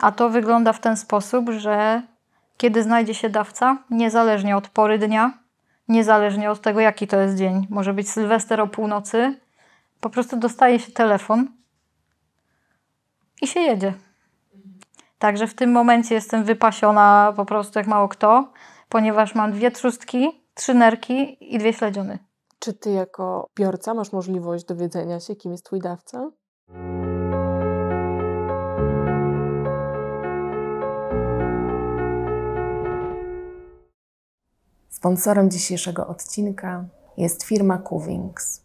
A to wygląda w ten sposób, że kiedy znajdzie się dawca, niezależnie od pory dnia, niezależnie od tego, jaki to jest dzień, może być sylwester o północy, po prostu dostaje się telefon i się jedzie. Także w tym momencie jestem wypasiona po prostu jak mało kto, ponieważ mam dwie trzustki, trzy nerki i dwie śledziony. Czy ty jako biorca masz możliwość dowiedzenia się, kim jest twój dawca? Sponsorem dzisiejszego odcinka jest firma Covings.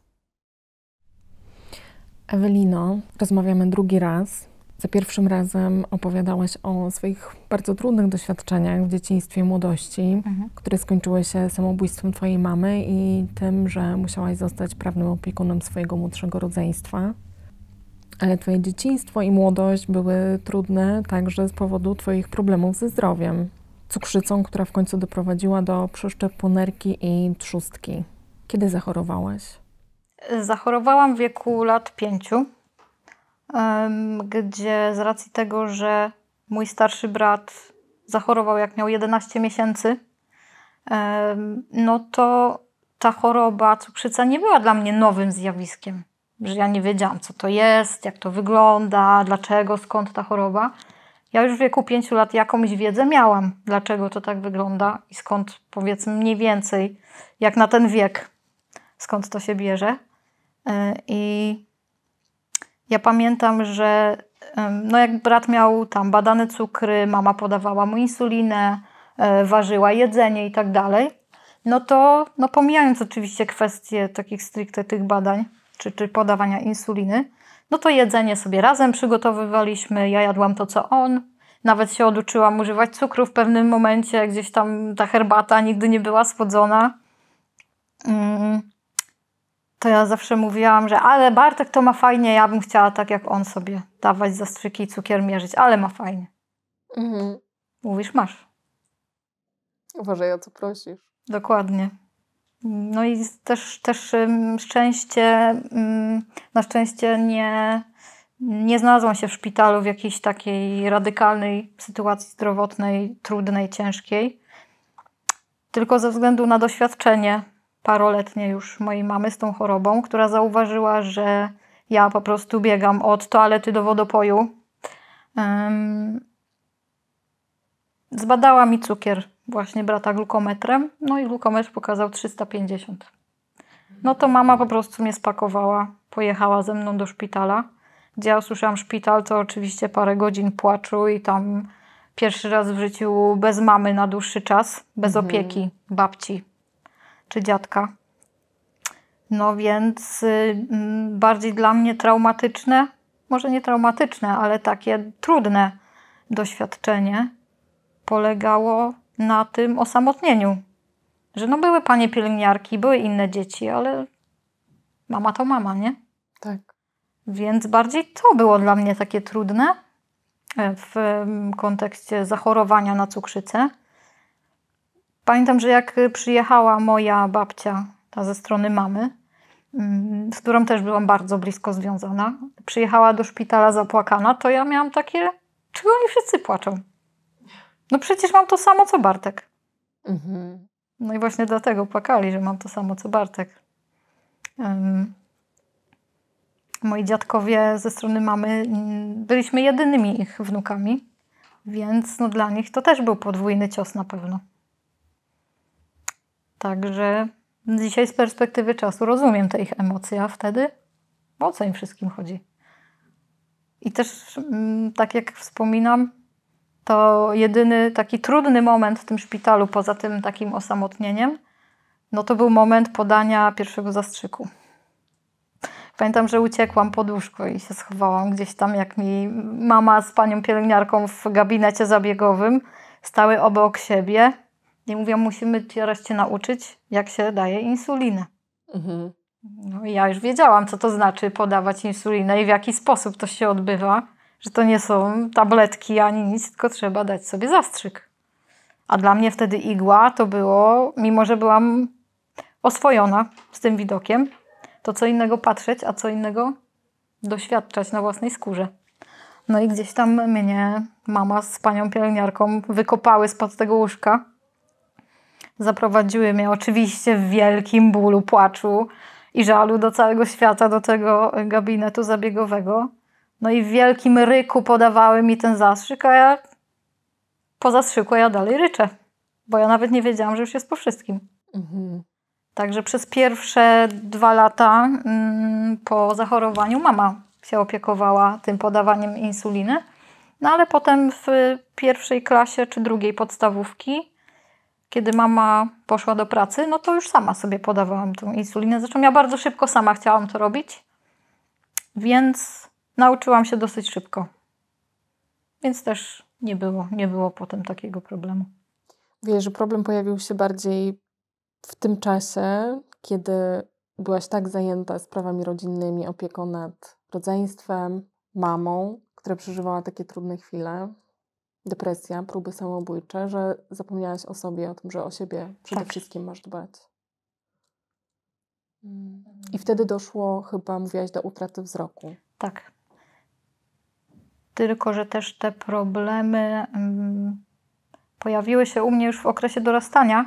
Ewelino, rozmawiamy drugi raz. Za pierwszym razem opowiadałaś o swoich bardzo trudnych doświadczeniach w dzieciństwie i młodości, mhm. które skończyły się samobójstwem twojej mamy i tym, że musiałaś zostać prawnym opiekunem swojego młodszego rodzeństwa. Ale twoje dzieciństwo i młodość były trudne także z powodu twoich problemów ze zdrowiem cukrzycą, która w końcu doprowadziła do przeszczepu nerki i trzustki. Kiedy zachorowałaś? Zachorowałam w wieku lat pięciu, gdzie z racji tego, że mój starszy brat zachorował jak miał 11 miesięcy, no to ta choroba cukrzyca nie była dla mnie nowym zjawiskiem, że ja nie wiedziałam, co to jest, jak to wygląda, dlaczego, skąd ta choroba ja już w wieku 5 lat jakąś wiedzę miałam, dlaczego to tak wygląda i skąd powiedzmy mniej więcej, jak na ten wiek, skąd to się bierze. Y, I ja pamiętam, że no jak brat miał tam badane cukry, mama podawała mu insulinę, y, ważyła jedzenie i tak dalej, no to no pomijając oczywiście kwestie takich stricte tych badań, czy, czy podawania insuliny, no to jedzenie sobie razem przygotowywaliśmy, ja jadłam to, co on. Nawet się oduczyłam używać cukru w pewnym momencie, gdzieś tam ta herbata nigdy nie była słodzona. Mm. To ja zawsze mówiłam, że ale Bartek to ma fajnie, ja bym chciała tak jak on sobie dawać zastrzyki i cukier mierzyć, ale ma fajnie. Mhm. Mówisz, masz. Uważaj, o co prosisz. Dokładnie. No i też, też szczęście, na szczęście nie, nie znalazłam się w szpitalu w jakiejś takiej radykalnej sytuacji zdrowotnej, trudnej, ciężkiej. Tylko ze względu na doświadczenie paroletnie już mojej mamy z tą chorobą, która zauważyła, że ja po prostu biegam od toalety do wodopoju. Zbadała mi cukier właśnie brata glukometrem, no i glukometr pokazał 350. No to mama po prostu mnie spakowała, pojechała ze mną do szpitala. Gdzie ja usłyszałam szpital, to oczywiście parę godzin płaczu i tam pierwszy raz w życiu bez mamy na dłuższy czas, bez mhm. opieki babci czy dziadka. No więc y, mm, bardziej dla mnie traumatyczne, może nie traumatyczne, ale takie trudne doświadczenie polegało na tym osamotnieniu. Że no były panie pielęgniarki, były inne dzieci, ale mama to mama, nie? Tak. Więc bardziej to było dla mnie takie trudne e, w kontekście zachorowania na cukrzycę. Pamiętam, że jak przyjechała moja babcia, ta ze strony mamy, mm, z którą też byłam bardzo blisko związana, przyjechała do szpitala zapłakana, to ja miałam takie, czego oni wszyscy płaczą? No przecież mam to samo co Bartek. Mhm. No i właśnie dlatego płakali, że mam to samo co Bartek. Um, moi dziadkowie ze strony mamy mm, byliśmy jedynymi ich wnukami, więc no dla nich to też był podwójny cios na pewno. Także dzisiaj z perspektywy czasu rozumiem te ich emocje, a wtedy o co im wszystkim chodzi. I też, mm, tak jak wspominam, to jedyny taki trudny moment w tym szpitalu, poza tym takim osamotnieniem, no to był moment podania pierwszego zastrzyku. Pamiętam, że uciekłam pod łóżko i się schowałam gdzieś tam, jak mi mama z panią pielęgniarką w gabinecie zabiegowym stały obok siebie i mówią, musimy cię wreszcie nauczyć, jak się daje insulinę. Mhm. No i ja już wiedziałam, co to znaczy podawać insulinę i w jaki sposób to się odbywa że to nie są tabletki ani nic, tylko trzeba dać sobie zastrzyk. A dla mnie wtedy igła to było, mimo że byłam oswojona z tym widokiem, to co innego patrzeć, a co innego doświadczać na własnej skórze. No i gdzieś tam mnie mama z panią pielęgniarką wykopały spod tego łóżka. Zaprowadziły mnie oczywiście w wielkim bólu, płaczu i żalu do całego świata, do tego gabinetu zabiegowego. No i w wielkim ryku podawały mi ten zastrzyk, a ja po zastrzyku ja dalej ryczę, bo ja nawet nie wiedziałam, że już jest po wszystkim. Mhm. Także przez pierwsze dwa lata mm, po zachorowaniu mama się opiekowała tym podawaniem insuliny. No ale potem w pierwszej klasie czy drugiej podstawówki, kiedy mama poszła do pracy, no to już sama sobie podawałam tą insulinę. Zresztą ja bardzo szybko sama chciałam to robić, więc nauczyłam się dosyć szybko. Więc też nie było, nie było potem takiego problemu. Wiesz, że problem pojawił się bardziej w tym czasie, kiedy byłaś tak zajęta sprawami rodzinnymi, opieką nad rodzeństwem, mamą, która przeżywała takie trudne chwile, depresja, próby samobójcze, że zapomniałaś o sobie, o tym, że o siebie przede tak. wszystkim masz dbać. Mhm. I wtedy doszło, chyba mówiłaś, do utraty wzroku. Tak tylko że też te problemy mm, pojawiły się u mnie już w okresie dorastania,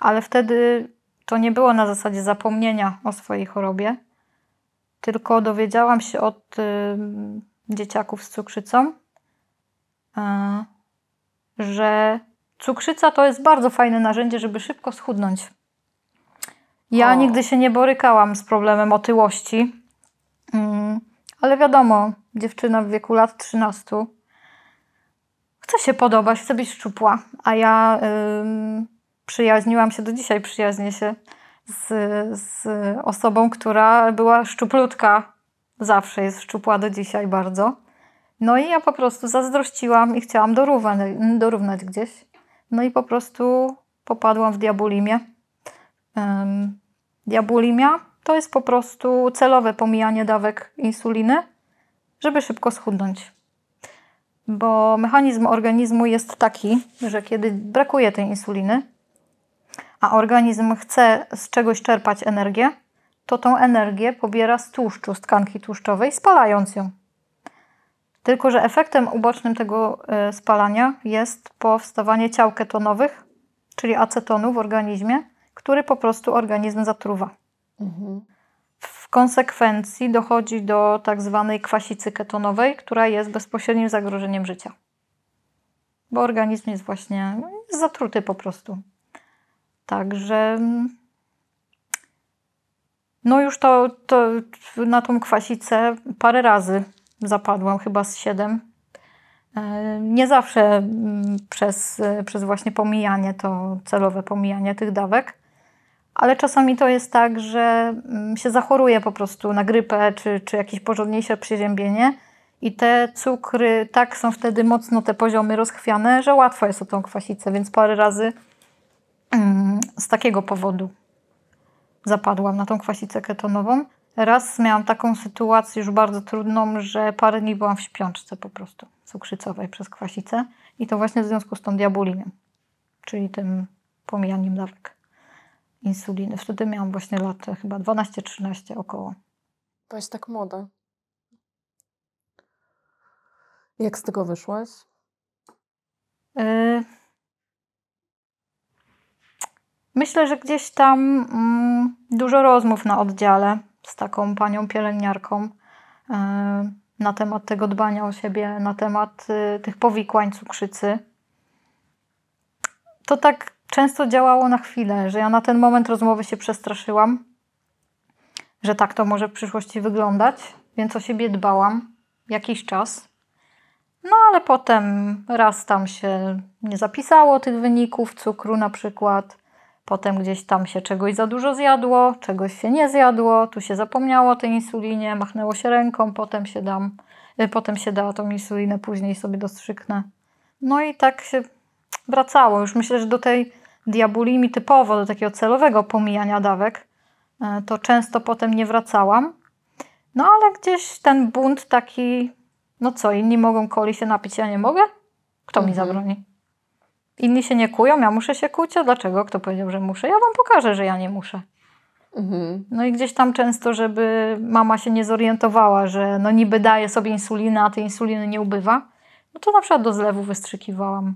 ale wtedy to nie było na zasadzie zapomnienia o swojej chorobie, tylko dowiedziałam się od y, dzieciaków z cukrzycą, y, że cukrzyca to jest bardzo fajne narzędzie, żeby szybko schudnąć. Ja o. nigdy się nie borykałam z problemem otyłości, ale wiadomo, dziewczyna w wieku lat 13 chce się podobać, chce być szczupła, a ja yy, przyjaźniłam się do dzisiaj, przyjaźnię się z, z osobą, która była szczuplutka, zawsze jest szczupła do dzisiaj bardzo. No i ja po prostu zazdrościłam i chciałam dorównać, dorównać gdzieś. No i po prostu popadłam w diabolimię. Um, diabulimia to jest po prostu celowe pomijanie dawek insuliny, żeby szybko schudnąć. Bo mechanizm organizmu jest taki, że kiedy brakuje tej insuliny, a organizm chce z czegoś czerpać energię, to tą energię pobiera z tłuszczu, z tkanki tłuszczowej, spalając ją. Tylko, że efektem ubocznym tego e, spalania jest powstawanie ciał ketonowych, czyli acetonu w organizmie, który po prostu organizm zatruwa. W konsekwencji dochodzi do tak zwanej kwasicy ketonowej, która jest bezpośrednim zagrożeniem życia. Bo organizm jest właśnie zatruty po prostu. Także mm, no już to, to na tą kwasicę parę razy zapadłam, chyba z siedem. E, nie zawsze mm, przez, e, przez właśnie pomijanie, to celowe pomijanie tych dawek, ale czasami to jest tak, że mm, się zachoruje po prostu na grypę czy, czy jakieś porządniejsze przeziębienie i te cukry tak są wtedy mocno te poziomy rozchwiane, że łatwo jest o tą kwasicę, więc parę razy mm, z takiego powodu zapadłam na tą kwasicę ketonową. Raz miałam taką sytuację już bardzo trudną, że parę dni byłam w śpiączce po prostu cukrzycowej przez kwasicę i to właśnie w związku z tą diaboliną, czyli tym pomijaniem dawek insuliny. Wtedy miałam właśnie lat e, chyba 12-13 około. To jest tak młoda. Jak z tego wyszłaś? E, myślę, że gdzieś tam mm, dużo rozmów na oddziale z taką panią pielęgniarką e, na temat tego dbania o siebie, na temat tych powikłań cukrzycy. To tak często działało na chwilę, że ja na ten moment rozmowy się przestraszyłam, że tak to może w przyszłości wyglądać, więc o siebie dbałam jakiś czas. No ale potem raz tam się nie zapisało tych wyników cukru na przykład, potem gdzieś tam się czegoś za dużo zjadło, czegoś się nie zjadło, tu się zapomniało o tej insulinie, machnęło się ręką, potem się dam, y, potem się da tą insulinę, później sobie dostrzyknę. No i tak się wracało. Już myślę, że do tej diabulimi typowo do takiego celowego pomijania dawek, e, to często potem nie wracałam. No ale gdzieś ten bunt taki, no co, inni mogą koli się napić, ja nie mogę? Kto mhm. mi zabroni? Inni się nie kują, ja muszę się kuć, a dlaczego? Kto powiedział, że muszę? Ja wam pokażę, że ja nie muszę. Mhm. No i gdzieś tam często, żeby mama się nie zorientowała, że no niby daje sobie insulinę, a tej insuliny nie ubywa, no to na przykład do zlewu wystrzykiwałam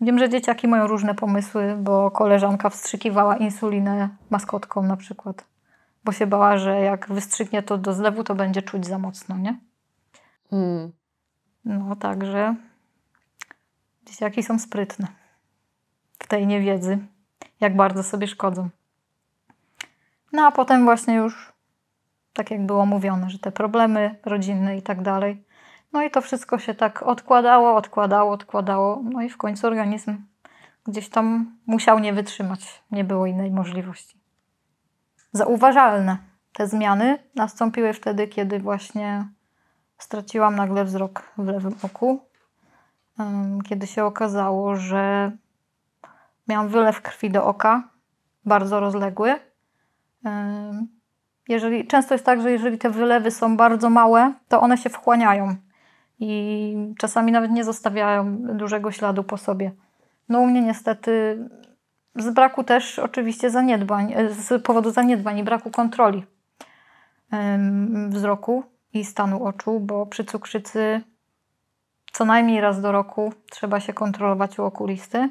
Wiem, że dzieciaki mają różne pomysły, bo koleżanka wstrzykiwała insulinę maskotką na przykład, bo się bała, że jak wystrzyknie to do zlewu, to będzie czuć za mocno, nie? Mm. No, także dzieciaki są sprytne w tej niewiedzy, jak bardzo sobie szkodzą. No a potem właśnie już, tak jak było mówione, że te problemy rodzinne i tak dalej, no i to wszystko się tak odkładało, odkładało, odkładało. No i w końcu organizm gdzieś tam musiał nie wytrzymać. Nie było innej możliwości. Zauważalne te zmiany nastąpiły wtedy, kiedy właśnie straciłam nagle wzrok w lewym oku. Kiedy się okazało, że miałam wylew krwi do oka, bardzo rozległy. Jeżeli, często jest tak, że jeżeli te wylewy są bardzo małe, to one się wchłaniają i czasami nawet nie zostawiają dużego śladu po sobie. No u mnie niestety z braku też oczywiście zaniedbań, e, z powodu zaniedbań i braku kontroli wzroku i stanu oczu, bo przy cukrzycy co najmniej raz do roku trzeba się kontrolować u okulisty.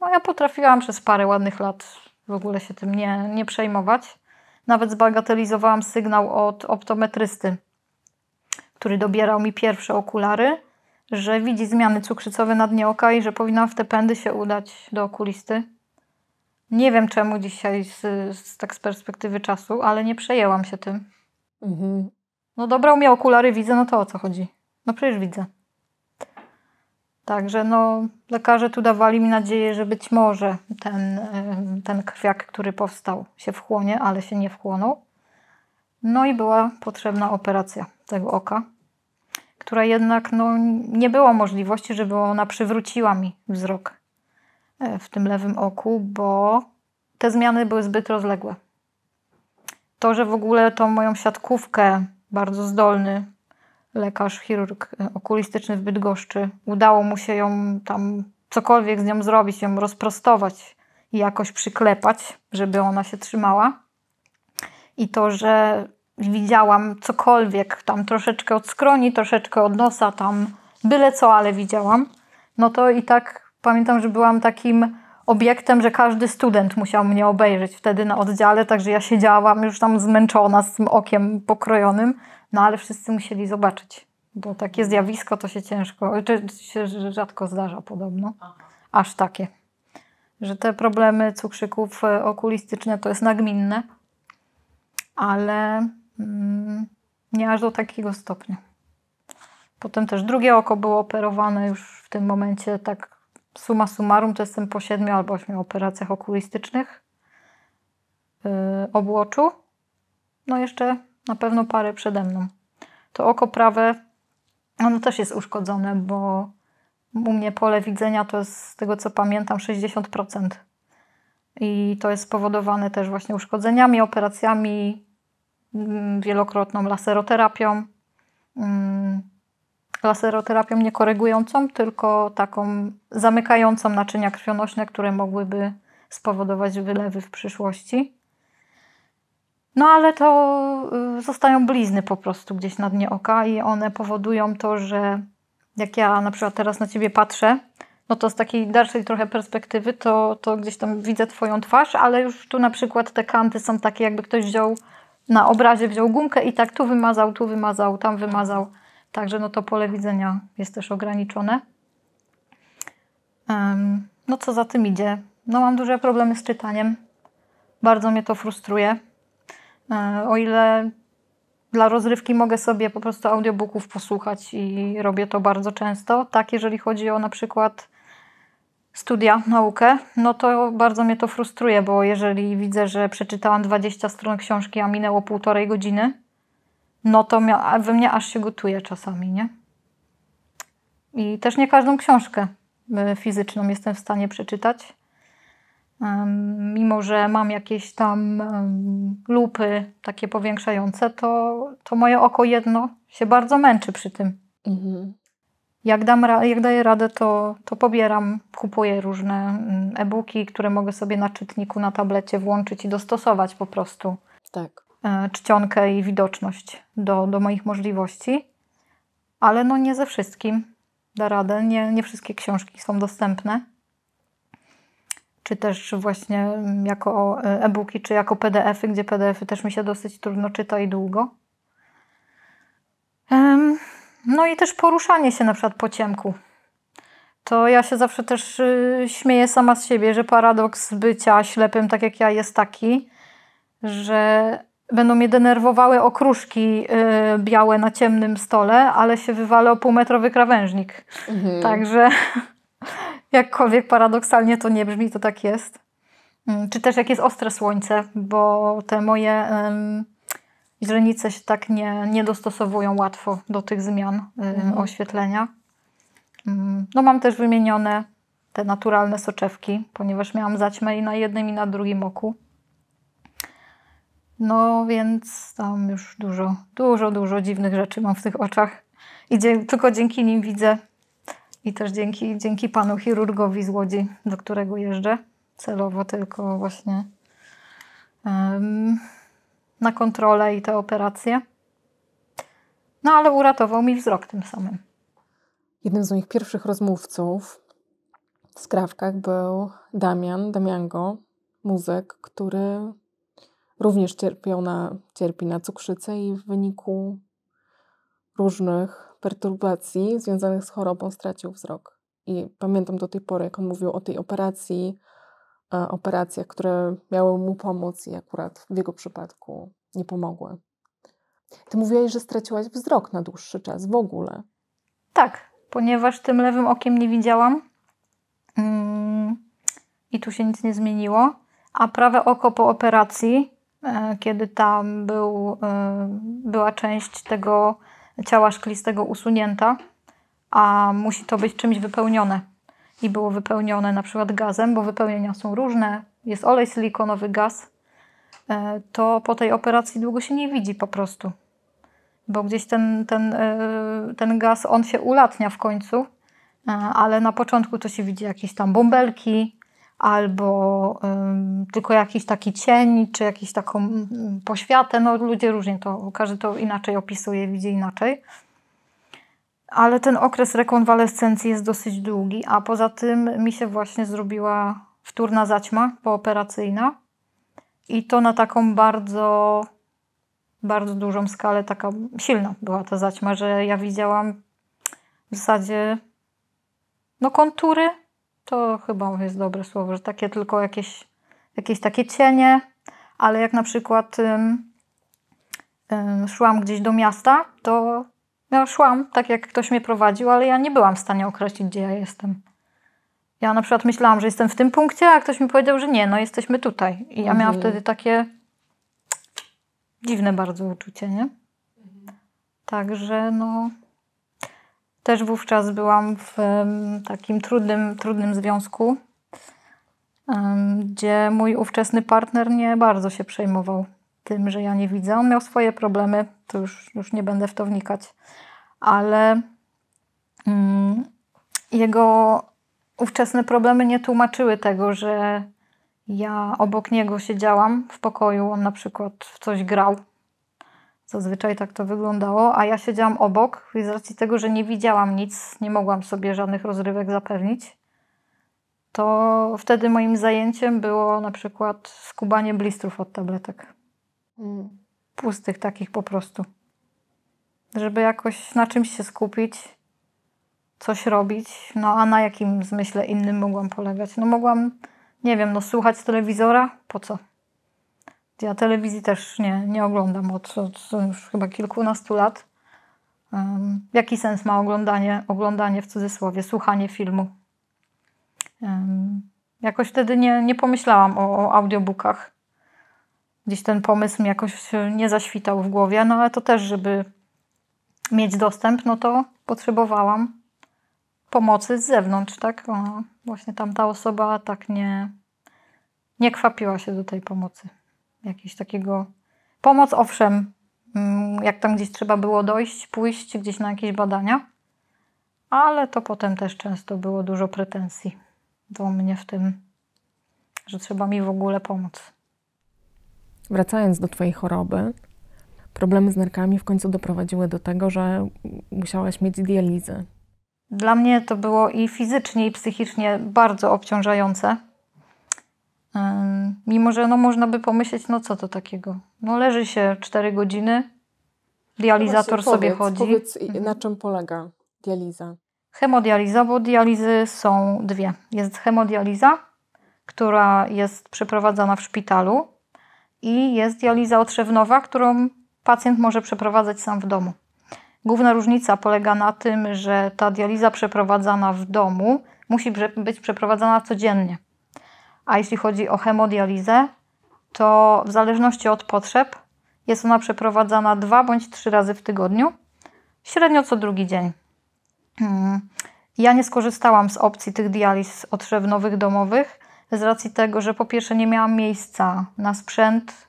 No ja potrafiłam przez parę ładnych lat w ogóle się tym nie, nie przejmować. Nawet zbagatelizowałam sygnał od optometrysty który dobierał mi pierwsze okulary, że widzi zmiany cukrzycowe na dnie oka i że powinna w te pędy się udać do okulisty. Nie wiem czemu dzisiaj, z, z tak z perspektywy czasu, ale nie przejęłam się tym. Mhm. No dobrał mi okulary, widzę, no to o co chodzi? No przecież widzę. Także no, lekarze tu dawali mi nadzieję, że być może ten, ten krwiak, który powstał, się wchłonie, ale się nie wchłonął. No i była potrzebna operacja tego oka, która jednak no, nie było możliwości, żeby ona przywróciła mi wzrok e, w tym lewym oku, bo te zmiany były zbyt rozległe. To, że w ogóle tą moją siatkówkę, bardzo zdolny lekarz, chirurg e, okulistyczny w Bydgoszczy, udało mu się ją tam cokolwiek z nią zrobić, ją rozprostować i jakoś przyklepać, żeby ona się trzymała. I to, że widziałam cokolwiek, tam troszeczkę od skroni, troszeczkę od nosa, tam byle co, ale widziałam, no to i tak pamiętam, że byłam takim obiektem, że każdy student musiał mnie obejrzeć wtedy na oddziale, także ja siedziałam już tam zmęczona z tym okiem pokrojonym, no ale wszyscy musieli zobaczyć, bo takie zjawisko to się ciężko, czy się rzadko zdarza podobno, aż takie. Że te problemy cukrzyków e, okulistyczne to jest nagminne, ale Mm, nie aż do takiego stopnia. Potem też drugie oko było operowane już w tym momencie, tak suma summarum, to jestem po siedmiu albo ośmiu operacjach okulistycznych yy, No jeszcze na pewno parę przede mną. To oko prawe, ono też jest uszkodzone, bo u mnie pole widzenia to jest, z tego co pamiętam, 60%. I to jest spowodowane też właśnie uszkodzeniami, operacjami, Mm, wielokrotną laseroterapią. Mm, laseroterapią nie korygującą, tylko taką zamykającą naczynia krwionośne, które mogłyby spowodować wylewy w przyszłości. No ale to y, zostają blizny po prostu gdzieś na dnie oka i one powodują to, że jak ja na przykład teraz na ciebie patrzę, no to z takiej dalszej trochę perspektywy, to, to gdzieś tam widzę Twoją twarz, ale już tu na przykład te kanty są takie, jakby ktoś wziął na obrazie wziął gumkę i tak tu wymazał, tu wymazał, tam wymazał. Także no to pole widzenia jest też ograniczone. No co za tym idzie? No mam duże problemy z czytaniem. Bardzo mnie to frustruje. E, o ile dla rozrywki mogę sobie po prostu audiobooków posłuchać i robię to bardzo często, tak jeżeli chodzi o na przykład studia, naukę, no to bardzo mnie to frustruje, bo jeżeli widzę, że przeczytałam 20 stron książki, a minęło półtorej godziny, no to we mnie aż się gotuje czasami, nie? I też nie każdą książkę y, fizyczną jestem w stanie przeczytać. Mimo, że mam jakieś tam lupy takie powiększające, to, to moje oko jedno się bardzo męczy przy tym. Mhm. Jak, dam, jak daję radę, to, to pobieram, kupuję różne mm, e-booki, które mogę sobie na czytniku, na tablecie włączyć i dostosować po prostu. Tak. E, czcionkę i widoczność do, do moich możliwości. Ale no nie ze wszystkim da radę. Nie, nie wszystkie książki są dostępne. Czy też właśnie mm, jako e, e-booki, czy jako PDF-y, gdzie PDF-y też mi się dosyć trudno czyta i długo. No i też poruszanie się na przykład po ciemku. To ja się zawsze też y, śmieję sama z siebie, że paradoks bycia ślepym, tak jak ja, jest taki, że będą mnie denerwowały okruszki y, białe na ciemnym stole, ale się wywalę o półmetrowy krawężnik. Mhm. Także jakkolwiek paradoksalnie to nie brzmi, to tak jest. Mm, czy też jak jest ostre słońce, bo te moje źrenice się tak nie, nie dostosowują łatwo do tych zmian y, mhm. oświetlenia. Mm, no mam też wymienione te naturalne soczewki, ponieważ miałam zaćmę i na jednym i na drugim oku. No więc tam już dużo, dużo, dużo dziwnych rzeczy mam w tych oczach. I dzie tylko dzięki nim widzę i też dzięki, dzięki panu chirurgowi z Łodzi, do którego jeżdżę celowo tylko właśnie. Um, na kontrolę i te operacje. No ale uratował mi wzrok tym samym. Jednym z moich pierwszych rozmówców w skrawkach był Damian, Damiango, muzyk, który również cierpiał na, cierpi na cukrzycę i w wyniku różnych perturbacji związanych z chorobą stracił wzrok. I pamiętam do tej pory, jak on mówił o tej operacji, E, operacjach, które miały mu pomóc i akurat w jego przypadku nie pomogły. Ty mówiłaś, że straciłaś wzrok na dłuższy czas w ogóle. Tak, ponieważ tym lewym okiem nie widziałam mm, i tu się nic nie zmieniło. A prawe oko po operacji, e, kiedy tam był, e, była część tego ciała szklistego usunięta, a musi to być czymś wypełnione i było wypełnione na przykład gazem, bo wypełnienia są różne, jest olej silikonowy, gaz, e, to po tej operacji długo się nie widzi po prostu. Bo gdzieś ten, ten, e, ten gaz, on się ulatnia w końcu, e, ale na początku to się widzi jakieś tam bąbelki, albo um, tylko jakiś taki cień, czy jakąś taką mm, poświatę. No, ludzie różnie to, każdy to inaczej opisuje, widzi inaczej ale ten okres rekonwalescencji jest dosyć długi, a poza tym mi się właśnie zrobiła wtórna zaćma pooperacyjna i to na taką bardzo, bardzo dużą skalę, taka silna była ta zaćma, że ja widziałam w zasadzie no kontury, to chyba jest dobre słowo, że takie tylko jakieś, jakieś takie cienie, ale jak na przykład szłam gdzieś do miasta, to no, ja szłam, tak jak ktoś mnie prowadził, ale ja nie byłam w stanie określić, gdzie ja jestem. Ja na przykład myślałam, że jestem w tym punkcie, a ktoś mi powiedział, że nie, no jesteśmy tutaj. I ja miałam mhm. wtedy takie dziwne bardzo uczucie, nie? Także no. Też wówczas byłam w um, takim trudnym, trudnym związku, um, gdzie mój ówczesny partner nie bardzo się przejmował tym, że ja nie widzę. On miał swoje problemy, to już, już nie będę w to wnikać, ale mm, jego ówczesne problemy nie tłumaczyły tego, że ja obok niego siedziałam w pokoju, on na przykład w coś grał. Zazwyczaj tak to wyglądało, a ja siedziałam obok i z racji tego, że nie widziałam nic, nie mogłam sobie żadnych rozrywek zapewnić, to wtedy moim zajęciem było na przykład skubanie blistrów od tabletek. Pustych takich po prostu. Żeby jakoś na czymś się skupić, coś robić, no a na jakim zmyśle innym mogłam polegać? No mogłam, nie wiem, no słuchać telewizora? Po co? Ja telewizji też nie, nie oglądam od, od już chyba kilkunastu lat. Um, jaki sens ma oglądanie, oglądanie w cudzysłowie, słuchanie filmu? Um, jakoś wtedy nie, nie pomyślałam o, o audiobookach gdzieś ten pomysł mi jakoś nie zaświtał w głowie, no ale to też, żeby mieć dostęp, no to potrzebowałam pomocy z zewnątrz, tak? O, właśnie tamta osoba tak nie, nie kwapiła się do tej pomocy. Jakiś takiego... Pomoc, owszem, mm, jak tam gdzieś trzeba było dojść, pójść gdzieś na jakieś badania, ale to potem też często było dużo pretensji do mnie w tym, że trzeba mi w ogóle pomóc. Wracając do Twojej choroby, problemy z nerkami w końcu doprowadziły do tego, że musiałaś mieć dializę. Dla mnie to było i fizycznie, i psychicznie bardzo obciążające. Mimo, że no, można by pomyśleć, no co to takiego? No leży się 4 godziny, dializator sobie powiedz, chodzi. Powiedz, na czym polega dializa? Hemodializa, bo dializy są dwie. Jest hemodializa, która jest przeprowadzana w szpitalu, i jest dializa otrzewnowa, którą pacjent może przeprowadzać sam w domu. Główna różnica polega na tym, że ta dializa przeprowadzana w domu musi być przeprowadzana codziennie. A jeśli chodzi o hemodializę, to w zależności od potrzeb jest ona przeprowadzana dwa bądź trzy razy w tygodniu, średnio co drugi dzień. Hmm. Ja nie skorzystałam z opcji tych dializ otrzewnowych domowych, z racji tego, że po pierwsze nie miałam miejsca na sprzęt,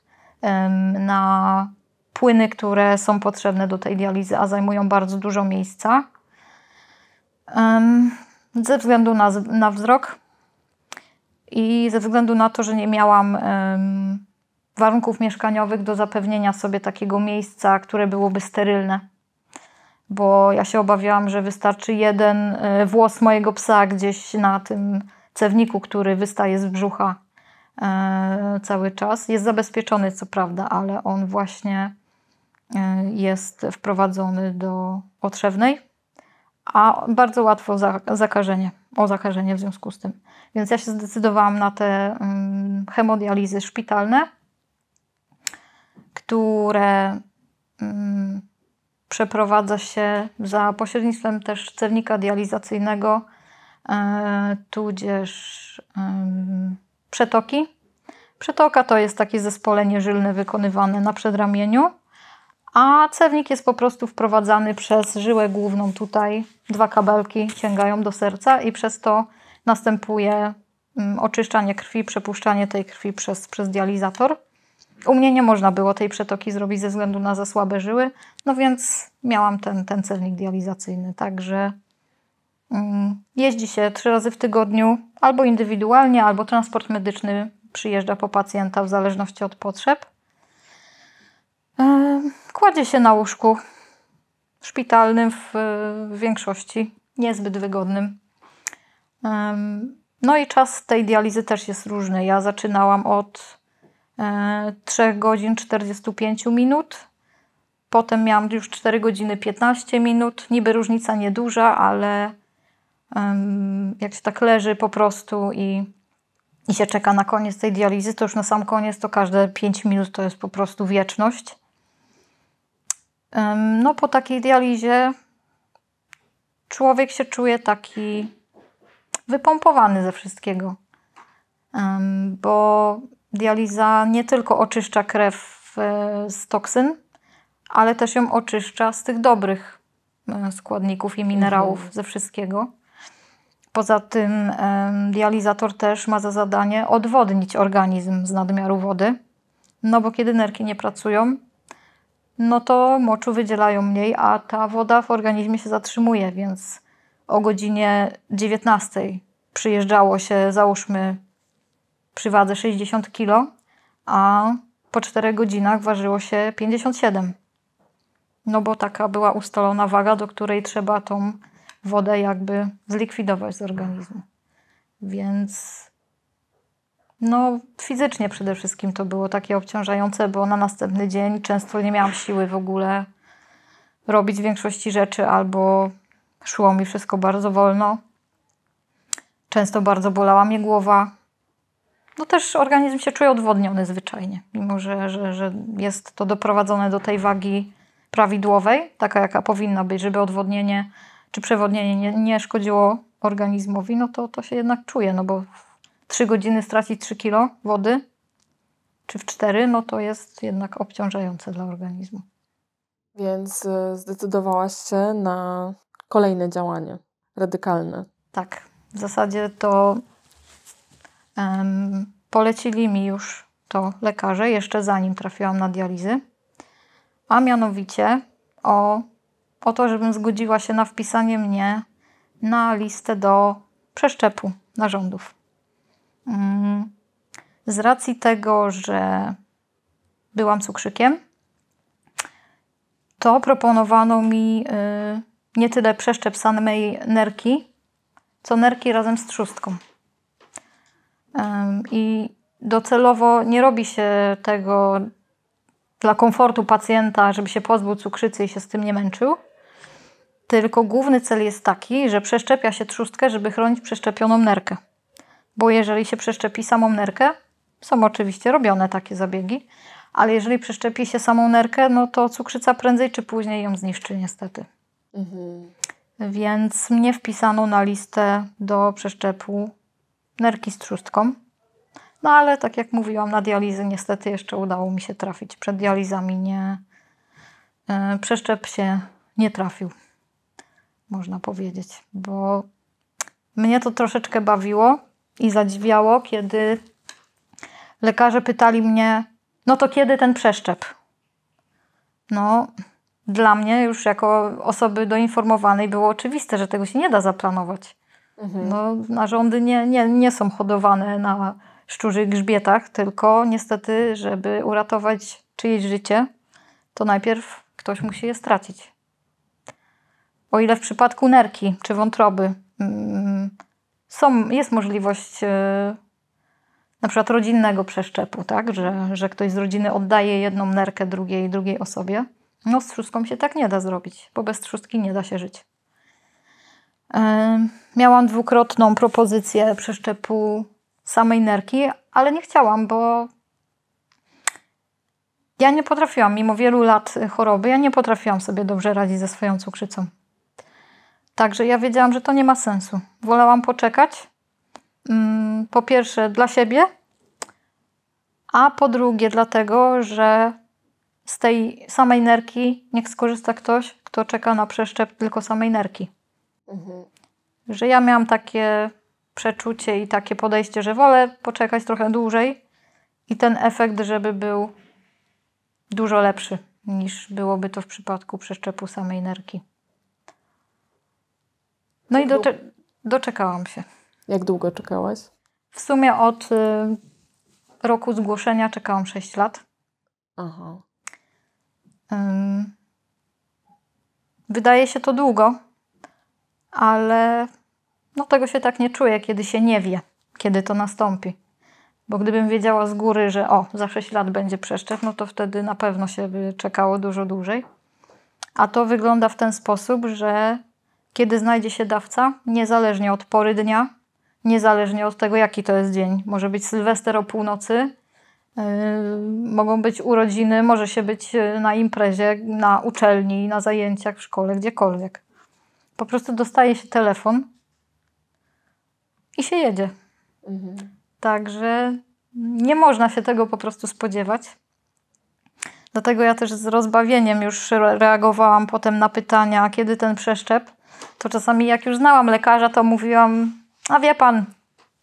na płyny, które są potrzebne do tej dializy, a zajmują bardzo dużo miejsca. Ze względu na, na wzrok i ze względu na to, że nie miałam warunków mieszkaniowych do zapewnienia sobie takiego miejsca, które byłoby sterylne. Bo ja się obawiałam, że wystarczy jeden e, włos mojego psa gdzieś na tym cewniku, który wystaje z brzucha e, cały czas. Jest zabezpieczony, co prawda, ale on właśnie e, jest wprowadzony do otrzewnej, a bardzo łatwo zakażenie, o zakażenie w związku z tym. Więc ja się zdecydowałam na te mm, hemodializy szpitalne, które mm, przeprowadza się za pośrednictwem też cewnika dializacyjnego E, tudzież przetoki. Przetoka to jest takie zespolenie żylne wykonywane na przedramieniu, a cewnik jest po prostu wprowadzany przez żyłę główną tutaj. Dwa kabelki sięgają do serca i przez to następuje oczyszczanie krwi, przepuszczanie tej krwi przez, przez dializator. U mnie nie można było tej przetoki zrobić ze względu na za słabe żyły, no więc miałam ten, ten cewnik dializacyjny. Także Mm, jeździ się trzy razy w tygodniu, albo indywidualnie, albo transport medyczny przyjeżdża po pacjenta w zależności od potrzeb. Kładzie się na łóżku szpitalnym w, większości, niezbyt wygodnym. No i czas tej dializy też jest różny. Ja zaczynałam od 3 e, godzin 45 minut. Potem miałam już 4 godziny 15 minut. Niby różnica nieduża, ale jak się tak leży po prostu i, i się czeka na koniec tej dializy, to już na sam koniec to każde 5 minut to jest po prostu wieczność. No po takiej dializie człowiek się czuje taki wypompowany ze wszystkiego, bo dializa nie tylko oczyszcza krew e, z toksyn, ale też ją oczyszcza z tych dobrych e, składników i minerałów, mhm. ze wszystkiego. Poza tym dializator też ma za zadanie odwodnić organizm z nadmiaru wody, no bo kiedy nerki nie pracują, no to moczu wydzielają mniej, a ta woda w organizmie się zatrzymuje, więc o godzinie 19 przyjeżdżało się, załóżmy, przy wadze 60 kg, a po 4 godzinach ważyło się 57. No bo taka była ustalona waga, do której trzeba tą wodę jakby zlikwidować z organizmu. Więc no, fizycznie przede wszystkim to było takie obciążające, bo na następny dzień często nie miałam siły w ogóle robić większości rzeczy, albo szło mi wszystko bardzo wolno. Często bardzo bolała mnie głowa. No też organizm się czuje odwodniony zwyczajnie, mimo że, że, że jest to doprowadzone do tej wagi prawidłowej, taka jaka powinna być, żeby odwodnienie czy przewodnienie nie, nie szkodziło organizmowi, no to to się jednak czuje, no bo w 3 godziny stracić 3 kilo wody, czy w 4, no to jest jednak obciążające dla organizmu. Więc y, zdecydowałaś się na kolejne działanie radykalne. Tak, w zasadzie to um, polecili mi już to lekarze, jeszcze zanim trafiłam na dializy, a mianowicie o po to, żebym zgodziła się na wpisanie mnie na listę do przeszczepu narządów. Mm. Z racji tego, że byłam cukrzykiem, to proponowano mi y, nie tyle przeszczep samej nerki, co nerki razem z trzustką. I docelowo nie robi się tego dla komfortu pacjenta, żeby się pozbył cukrzycy i się z tym nie męczył, tylko główny cel jest taki, że przeszczepia się trzustkę, żeby chronić przeszczepioną nerkę. Bo jeżeli się przeszczepi samą nerkę, są oczywiście robione takie zabiegi, ale jeżeli przeszczepi się samą nerkę, no to cukrzyca prędzej czy później ją zniszczy niestety. Mhm. Więc mnie wpisano na listę do przeszczepu nerki z trzustką. No ale tak jak mówiłam, na dializy niestety jeszcze udało mi się trafić. Przed dializami nie, e, przeszczep się nie trafił można powiedzieć, bo mnie to troszeczkę bawiło i zadziwiało, kiedy lekarze pytali mnie, no to kiedy ten przeszczep? No, dla mnie już jako osoby doinformowanej było oczywiste, że tego się nie da zaplanować. Mhm. No, narządy nie, nie, nie są hodowane na szczurzych grzbietach, tylko niestety, żeby uratować czyjeś życie, to najpierw ktoś musi je stracić. O ile w przypadku nerki czy wątroby mm, są, jest możliwość e, na przykład rodzinnego przeszczepu, tak? że, że ktoś z rodziny oddaje jedną nerkę drugiej, drugiej osobie. No z trzustką się tak nie da zrobić, bo bez trzustki nie da się żyć. E, miałam dwukrotną propozycję przeszczepu samej nerki, ale nie chciałam, bo ja nie potrafiłam, mimo wielu lat choroby, ja nie potrafiłam sobie dobrze radzić ze swoją cukrzycą. Także ja wiedziałam, że to nie ma sensu. Wolałam poczekać. Mm, po pierwsze, dla siebie, a po drugie, dlatego, że z tej samej nerki niech skorzysta ktoś, kto czeka na przeszczep tylko samej nerki. Mhm. Że ja miałam takie przeczucie i takie podejście, że wolę poczekać trochę dłużej i ten efekt, żeby był dużo lepszy niż byłoby to w przypadku przeszczepu samej nerki. No i docze doczekałam się. Jak długo czekałaś? W sumie od y, roku zgłoszenia czekałam 6 lat. Aha. Ym, wydaje się to długo, ale no tego się tak nie czuję, kiedy się nie wie, kiedy to nastąpi. Bo gdybym wiedziała z góry, że o, za 6 lat będzie przeszczep, no to wtedy na pewno się by czekało dużo dłużej. A to wygląda w ten sposób, że kiedy znajdzie się dawca, niezależnie od pory dnia, niezależnie od tego, jaki to jest dzień. Może być sylwester o północy, yy, mogą być urodziny, może się być yy, na imprezie, na uczelni, na zajęciach, w szkole, gdziekolwiek. Po prostu dostaje się telefon i się jedzie. Mhm. Także nie można się tego po prostu spodziewać. Dlatego ja też z rozbawieniem już reagowałam potem na pytania, kiedy ten przeszczep to czasami jak już znałam lekarza, to mówiłam, a wie pan,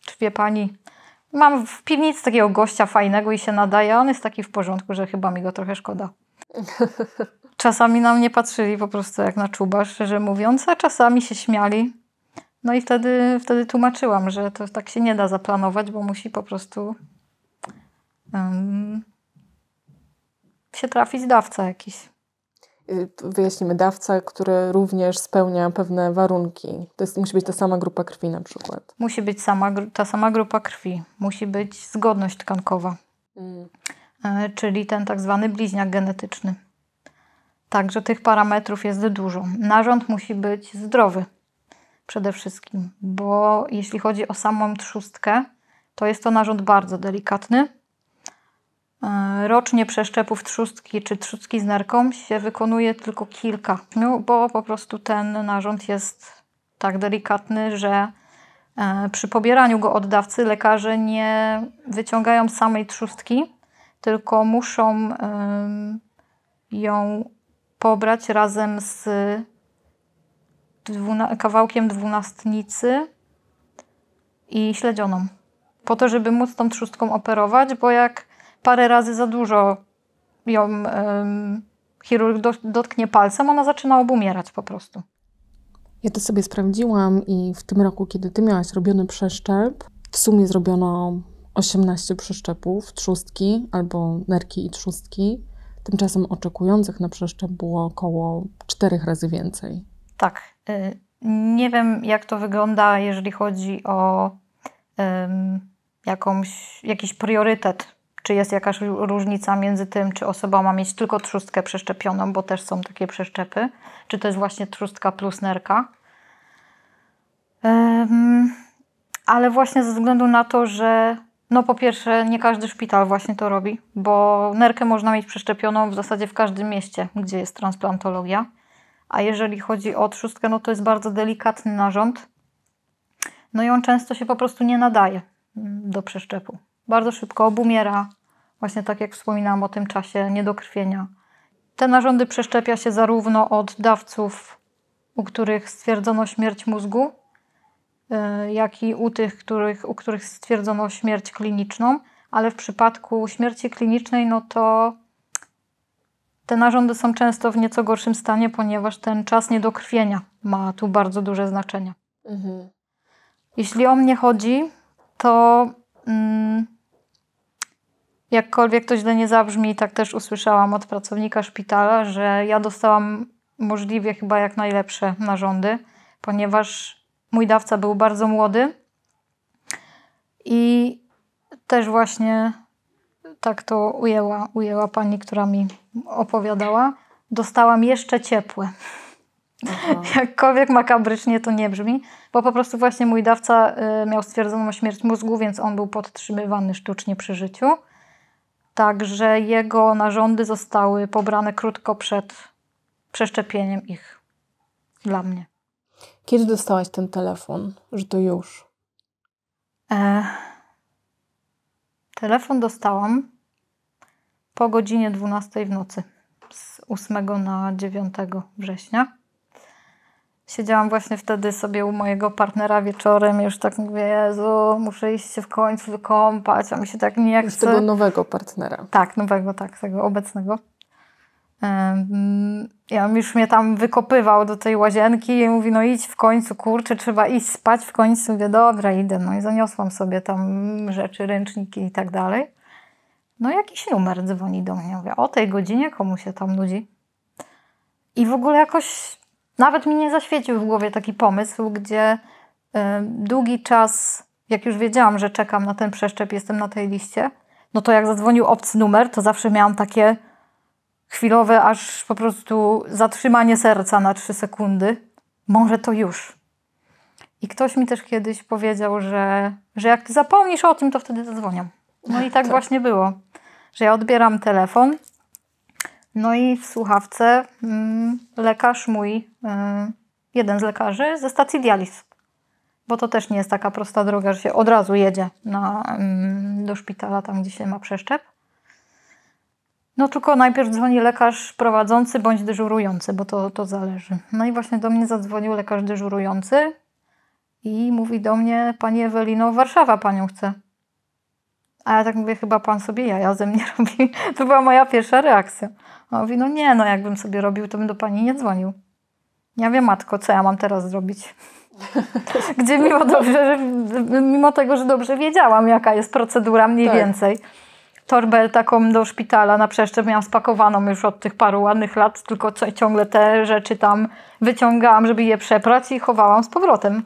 czy wie pani, mam w piwnicy takiego gościa fajnego i się nadaje, on jest taki w porządku, że chyba mi go trochę szkoda. Czasami na mnie patrzyli po prostu jak na czuba, szczerze mówiąc, a czasami się śmiali. No i wtedy, wtedy tłumaczyłam, że to tak się nie da zaplanować, bo musi po prostu um, się trafić dawca jakiś. Y, wyjaśnimy, dawca, który również spełnia pewne warunki. To jest, musi być ta sama grupa krwi na przykład. Musi być sama, ta sama grupa krwi. Musi być zgodność tkankowa. Mm. E, czyli ten tak zwany bliźniak genetyczny. Także tych parametrów jest dużo. Narząd musi być zdrowy przede wszystkim, bo jeśli chodzi o samą trzustkę, to jest to narząd bardzo delikatny, E, rocznie przeszczepów trzustki czy trzustki z nerką się wykonuje tylko kilka, no, bo po prostu ten narząd jest tak delikatny, że e, przy pobieraniu go od dawcy lekarze nie wyciągają samej trzustki, tylko muszą ją pobrać razem z kawałkiem dwunastnicy i śledzioną. Po to, żeby móc tą trzustką operować, bo jak parę razy za dużo ją um, chirurg dotknie palcem, ona zaczyna obumierać po prostu. Ja to sobie sprawdziłam i w tym roku, kiedy ty miałaś robiony przeszczep, w sumie zrobiono 18 przeszczepów, trzustki albo nerki i trzustki. Tymczasem oczekujących na przeszczep było około 4 razy więcej. Tak. Y, nie wiem, jak to wygląda, jeżeli chodzi o um, jakąś, jakiś priorytet czy jest jakaś różnica między tym, czy osoba ma mieć tylko trzustkę przeszczepioną, bo też są takie przeszczepy, czy to jest właśnie trzustka plus nerka. Um, ale właśnie ze względu na to, że no po pierwsze nie każdy szpital właśnie to robi, bo nerkę można mieć przeszczepioną w zasadzie w każdym mieście, gdzie jest transplantologia. A jeżeli chodzi o trzustkę, no to jest bardzo delikatny narząd. No i on często się po prostu nie nadaje mm, do przeszczepu. Bardzo szybko obumiera, właśnie tak jak wspominałam o tym czasie niedokrwienia. Te narządy przeszczepia się zarówno od dawców, u których stwierdzono śmierć mózgu, y, jak i u tych, których, u których stwierdzono śmierć kliniczną, ale w przypadku śmierci klinicznej, no to te narządy są często w nieco gorszym stanie, ponieważ ten czas niedokrwienia ma tu bardzo duże znaczenie. Mhm. Jeśli o mnie chodzi, to. Mm, Jakkolwiek to źle nie zabrzmi, tak też usłyszałam od pracownika szpitala, że ja dostałam możliwie chyba jak najlepsze narządy, ponieważ mój dawca był bardzo młody i też właśnie tak to ujęła, ujęła pani, która mi opowiadała. Dostałam jeszcze ciepłe. Aha. Jakkolwiek makabrycznie to nie brzmi, bo po prostu właśnie mój dawca y, miał stwierdzoną śmierć mózgu, więc on był podtrzymywany sztucznie przy życiu. Także jego narządy zostały pobrane krótko przed przeszczepieniem ich dla mnie. Kiedy dostałaś ten telefon, że to już? E, telefon dostałam po godzinie 12 w nocy z 8 na 9 września. Siedziałam właśnie wtedy sobie u mojego partnera wieczorem, już tak mówię, Jezu, muszę iść się w końcu wykąpać, a mi się tak nie chce. Z tego nowego partnera. Tak, nowego, tak, tego obecnego. ja on już mnie tam wykopywał do tej łazienki i mówi, no idź w końcu, kurczę, trzeba iść spać w końcu. Mówię, dobra, idę. No i zaniosłam sobie tam rzeczy, ręczniki i tak dalej. No jakiś numer dzwoni do mnie. Mówię, o tej godzinie komu się tam nudzi? I w ogóle jakoś nawet mi nie zaświecił w głowie taki pomysł, gdzie y, długi czas, jak już wiedziałam, że czekam na ten przeszczep, jestem na tej liście, no to jak zadzwonił obcy numer, to zawsze miałam takie chwilowe aż po prostu zatrzymanie serca na trzy sekundy. Może to już. I ktoś mi też kiedyś powiedział, że, że jak zapomnisz o tym, to wtedy zadzwonię. No i tak, tak właśnie było, że ja odbieram telefon no i w słuchawce mm, lekarz mój, y, jeden z lekarzy ze stacji dializ. Bo to też nie jest taka prosta droga, że się od razu jedzie na, mm, do szpitala, tam gdzie się ma przeszczep. No tylko najpierw dzwoni lekarz prowadzący bądź dyżurujący, bo to, to zależy. No i właśnie do mnie zadzwonił lekarz dyżurujący i mówi do mnie, pani Ewelino, Warszawa panią chce. A ja tak mówię, chyba pan sobie jaja ze mnie robi. To była moja pierwsza reakcja. A mówi, no nie, no jakbym sobie robił, to bym do pani nie dzwonił. Ja wiem, matko, co ja mam teraz zrobić? Gdzie mimo, dobrze, że, mimo tego, że dobrze wiedziałam, jaka jest procedura mniej tak. więcej. Torbę taką do szpitala na przeszczep miałam spakowaną już od tych paru ładnych lat, tylko ciągle te rzeczy tam wyciągałam, żeby je przeprać i chowałam z powrotem.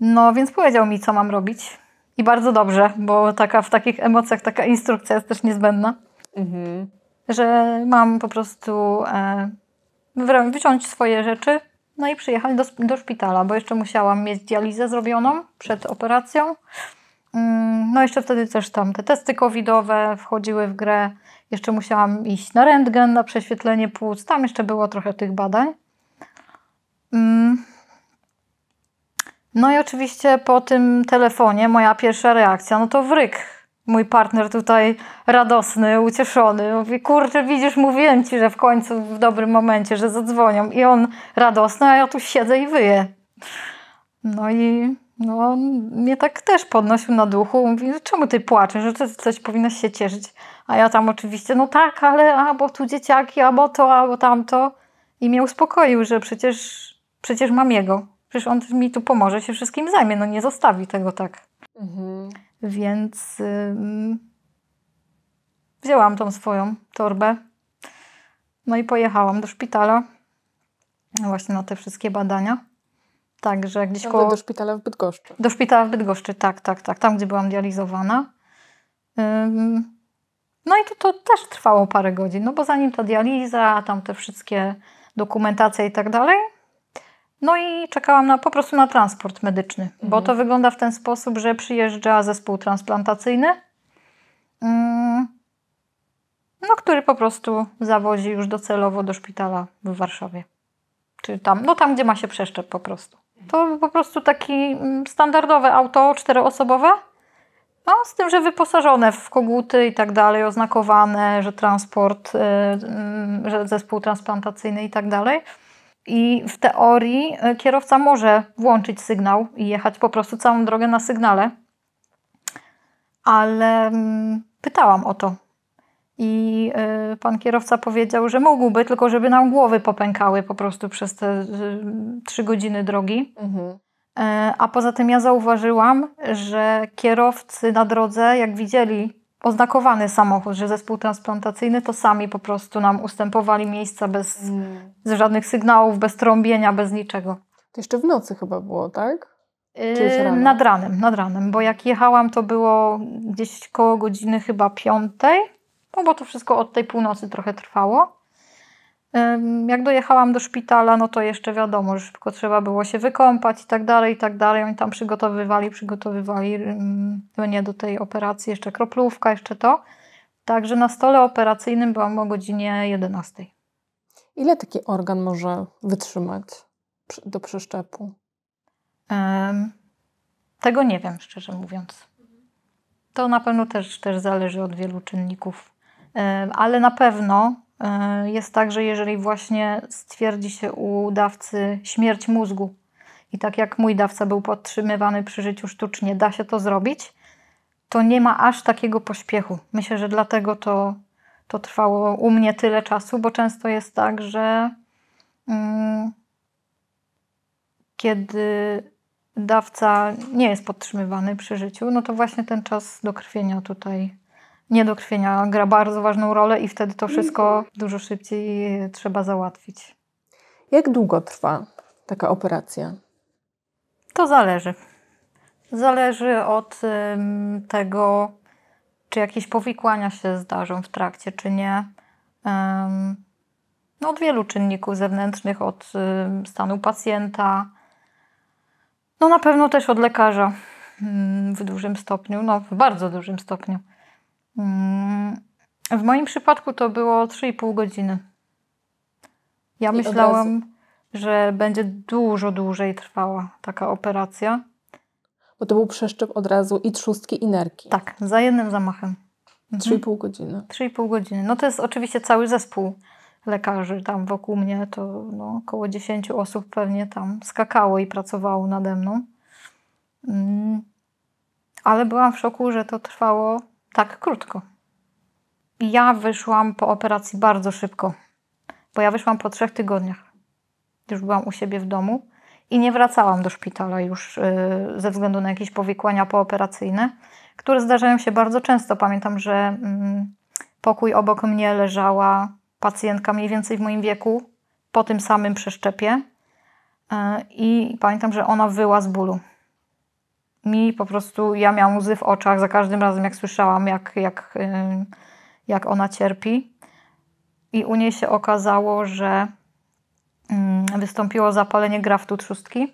No więc powiedział mi, co mam robić. I bardzo dobrze, bo taka, w takich emocjach taka instrukcja jest też niezbędna. Mhm że mam po prostu e, wyciąć swoje rzeczy, no i przyjechać do, do szpitala, bo jeszcze musiałam mieć dializę zrobioną przed operacją. Mm, no jeszcze wtedy też tam te testy covidowe wchodziły w grę. Jeszcze musiałam iść na rentgen, na prześwietlenie płuc. Tam jeszcze było trochę tych badań. Mm. No i oczywiście po tym telefonie moja pierwsza reakcja, no to wryk mój partner tutaj radosny, ucieszony, mówi, kurczę, widzisz, mówiłem ci, że w końcu w dobrym momencie, że zadzwonią. I on radosny, a ja tu siedzę i wyję. No i no, on mnie tak też podnosił na duchu. Mówi, no czemu ty płaczesz, że coś powinnaś się cieszyć? A ja tam oczywiście, no tak, ale albo tu dzieciaki, albo to, albo tamto. I mnie uspokoił, że przecież, przecież mam jego. Przecież on mi tu pomoże, się wszystkim zajmie, no nie zostawi tego tak. Mhm. Więc wzięłam tą swoją torbę. No i pojechałam do szpitala właśnie na te wszystkie badania. Także gdzieś Nawet koło... Do szpitala w Bydgoszczy. Do szpitala w Bydgoszczy, tak, tak, tak. Tam, gdzie byłam dializowana. no i to, to też trwało parę godzin, no bo zanim ta dializa, tam te wszystkie dokumentacje i tak dalej, no i czekałam na, po prostu na transport medyczny, mhm. bo to mhm. wygląda w ten sposób, że przyjeżdża zespół transplantacyjny, mm, no, który po prostu zawozi już docelowo do szpitala w Warszawie. Czy tam, no tam, gdzie ma się przeszczep po prostu. To po prostu taki mm, standardowe auto czteroosobowe, no, z tym, że wyposażone w koguty i tak dalej, oznakowane, że transport, y, mm, że zespół transplantacyjny i tak dalej. I w teorii e, kierowca może włączyć sygnał i jechać po prostu całą drogę na sygnale. Ale mm, pytałam o to. I e, pan kierowca powiedział, że mógłby, tylko żeby nam głowy popękały po prostu przez te e, trzy godziny drogi. Mhm. A poza tym ja zauważyłam, że kierowcy na drodze, jak widzieli oznakowany samochód, że zespół transplantacyjny, to sami po prostu nam ustępowali miejsca bez mm. żadnych sygnałów, bez trąbienia, bez niczego. To jeszcze w nocy chyba było, tak? Yy, nad ranem, nad ranem, bo jak jechałam, to było gdzieś koło godziny chyba piątej, no bo to wszystko od tej północy trochę trwało. Jak dojechałam do szpitala, no to jeszcze wiadomo, że szybko trzeba było się wykąpać i tak dalej, i tak dalej. Oni tam przygotowywali, przygotowywali mnie no do tej operacji, jeszcze kroplówka, jeszcze to. Także na stole operacyjnym byłam o godzinie 11. Ile taki organ może wytrzymać do przeszczepu? Um, tego nie wiem, szczerze mówiąc. To na pewno też, też zależy od wielu czynników. Um, ale na pewno E, jest tak, że jeżeli właśnie stwierdzi się u dawcy śmierć mózgu i tak jak mój dawca był podtrzymywany przy życiu sztucznie, da się to zrobić, to nie ma aż takiego pośpiechu. Myślę, że dlatego to, to trwało u mnie tyle czasu, bo często jest tak, że mm, kiedy dawca nie jest podtrzymywany przy życiu, no to właśnie ten czas do krwienia tutaj niedokrwienia gra bardzo ważną rolę i wtedy to wszystko dużo szybciej trzeba załatwić. Jak długo trwa taka operacja? To zależy. Zależy od tego, czy jakieś powikłania się zdarzą w trakcie, czy nie. No, od wielu czynników zewnętrznych, od stanu pacjenta, no na pewno też od lekarza mm, w dużym stopniu, no w bardzo dużym stopniu. Mm, w moim przypadku to było 3,5 godziny. Ja I myślałam, że będzie dużo dłużej trwała taka operacja. Bo to był przeszczep od razu i trzustki, i nerki. Tak, za jednym zamachem. Mhm. 3,5 godziny. 3,5 godziny. No to jest oczywiście cały zespół lekarzy tam wokół mnie, to no, około 10 osób pewnie tam skakało i pracowało nade mną. Mm. Ale byłam w szoku, że to trwało tak krótko. Ja wyszłam po operacji bardzo szybko, bo ja wyszłam po trzech tygodniach. Już byłam u siebie w domu i nie wracałam do szpitala już y, ze względu na jakieś powikłania pooperacyjne, które zdarzają się bardzo często. Pamiętam, że mm, pokój obok mnie leżała pacjentka mniej więcej w moim wieku po tym samym przeszczepie y, i pamiętam, że ona wyła z bólu mi po prostu, ja miałam łzy w oczach za każdym razem, jak słyszałam, jak, jak, jak ona cierpi. I u niej się okazało, że wystąpiło zapalenie graftu trzustki.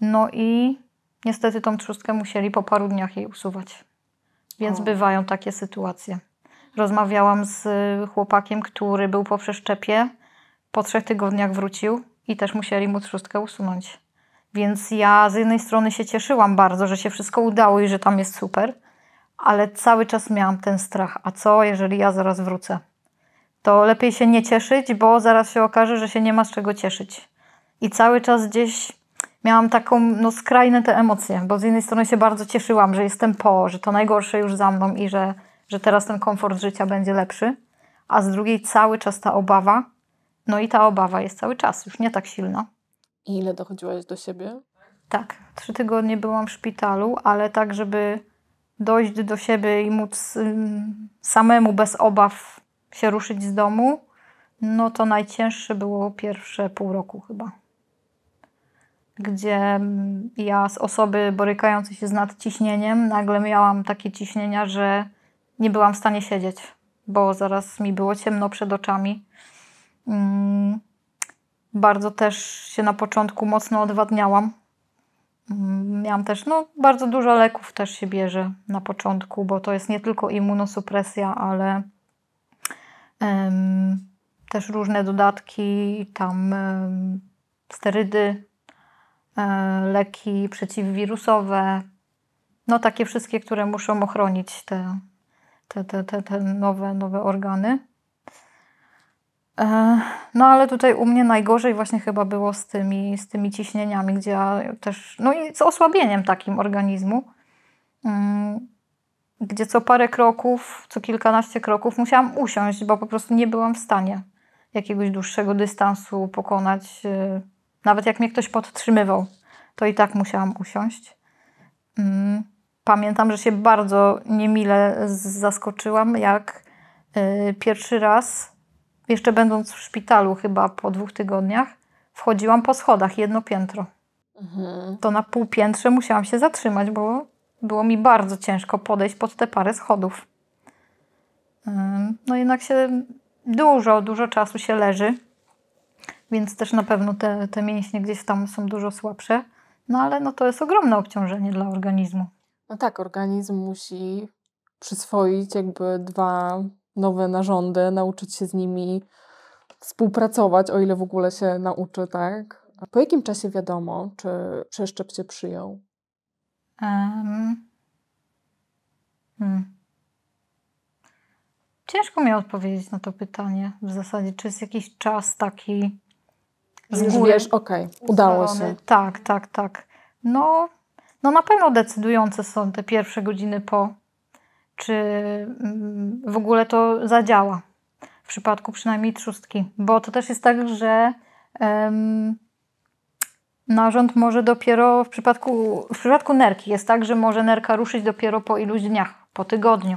No i niestety tą trzustkę musieli po paru dniach jej usuwać. Więc o. bywają takie sytuacje. Rozmawiałam z y, chłopakiem, który był po przeszczepie, po trzech tygodniach wrócił i też musieli mu trzustkę usunąć. Więc ja z jednej strony się cieszyłam bardzo, że się wszystko udało i że tam jest super, ale cały czas miałam ten strach. A co, jeżeli ja zaraz wrócę? To lepiej się nie cieszyć, bo zaraz się okaże, że się nie ma z czego cieszyć. I cały czas gdzieś miałam taką, no skrajne te emocje, bo z jednej strony się bardzo cieszyłam, że jestem po, że to najgorsze już za mną i że, że teraz ten komfort życia będzie lepszy, a z drugiej cały czas ta obawa, no i ta obawa jest cały czas, już nie tak silna. I ile dochodziłaś do siebie? Tak, trzy tygodnie byłam w szpitalu, ale tak, żeby dojść do siebie i móc samemu bez obaw się ruszyć z domu, no to najcięższe było pierwsze pół roku chyba. Gdzie ja z osoby borykającej się z nadciśnieniem nagle miałam takie ciśnienia, że nie byłam w stanie siedzieć, bo zaraz mi było ciemno przed oczami. Bardzo też się na początku mocno odwadniałam. Mm, miałam też, no, bardzo dużo leków też się bierze na początku, bo to jest nie tylko immunosupresja, ale um, też różne dodatki, tam um, sterydy, um, leki przeciwwirusowe, no takie wszystkie, które muszą ochronić te, te, te, te, te nowe, nowe organy. E, no ale tutaj u mnie najgorzej właśnie chyba było z tymi, z tymi ciśnieniami, gdzie ja też, no i z osłabieniem takim organizmu, mm, gdzie co parę kroków, co kilkanaście kroków musiałam usiąść, bo po prostu nie byłam w stanie jakiegoś dłuższego dystansu pokonać. Y, nawet jak mnie ktoś podtrzymywał, to i tak musiałam usiąść. Mm, pamiętam, że się bardzo niemile zaskoczyłam, jak y, pierwszy raz jeszcze będąc w szpitalu, chyba po dwóch tygodniach, wchodziłam po schodach jedno piętro. Mhm. To na półpiętrze musiałam się zatrzymać, bo było mi bardzo ciężko podejść pod te parę schodów. No jednak się dużo, dużo czasu się leży, więc też na pewno te, te mięśnie gdzieś tam są dużo słabsze. No ale no to jest ogromne obciążenie dla organizmu. No tak, organizm musi przyswoić jakby dwa nowe narządy, nauczyć się z nimi współpracować, o ile w ogóle się nauczy, tak? A po jakim czasie wiadomo, czy przeszczep się przyjął? Um. Hmm. Ciężko mi odpowiedzieć na to pytanie w zasadzie. Czy jest jakiś czas taki. Z góry wiesz, okej, okay, udało się. Tak, tak, tak. No, no na pewno decydujące są te pierwsze godziny po czy mm, w ogóle to zadziała. W przypadku przynajmniej trzustki, bo to też jest tak, że um, narząd no, może dopiero w przypadku, w przypadku nerki jest tak, że może nerka ruszyć dopiero po iluś dniach, po tygodniu.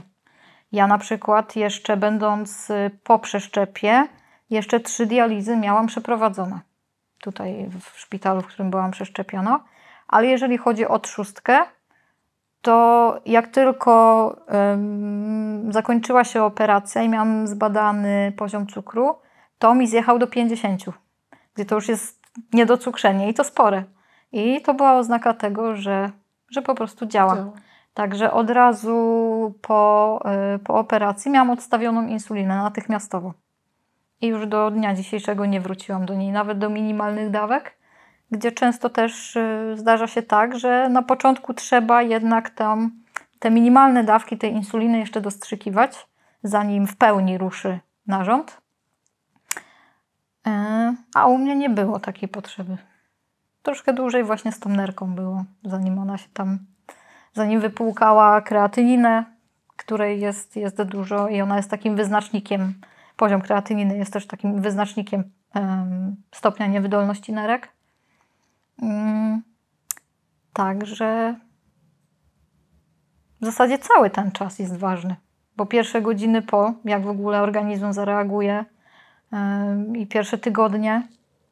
Ja na przykład jeszcze będąc y, po przeszczepie, jeszcze trzy dializy miałam przeprowadzone tutaj w szpitalu, w którym byłam przeszczepiona. Ale jeżeli chodzi o trzustkę, to jak tylko um, zakończyła się operacja i miałam zbadany poziom cukru, to mi zjechał do 50, gdzie to już jest niedocukrzenie i to spore. I to była oznaka tego, że, że po prostu działa. Także od razu po, e, po operacji miałam odstawioną insulinę natychmiastowo. I już do dnia dzisiejszego nie wróciłam do niej, nawet do minimalnych dawek gdzie często też y, zdarza się tak, że na początku trzeba jednak tam te minimalne dawki tej insuliny jeszcze dostrzykiwać, zanim w pełni ruszy narząd. E, a u mnie nie było takiej potrzeby. Troszkę dłużej właśnie z tą nerką było, zanim ona się tam, zanim wypłukała kreatyninę, której jest, jest dużo i ona jest takim wyznacznikiem, poziom kreatyniny jest też takim wyznacznikiem stopnia niewydolności nerek. Mm, Także w zasadzie cały ten czas jest ważny, bo pierwsze godziny po, jak w ogóle organizm zareaguje i pierwsze tygodnie,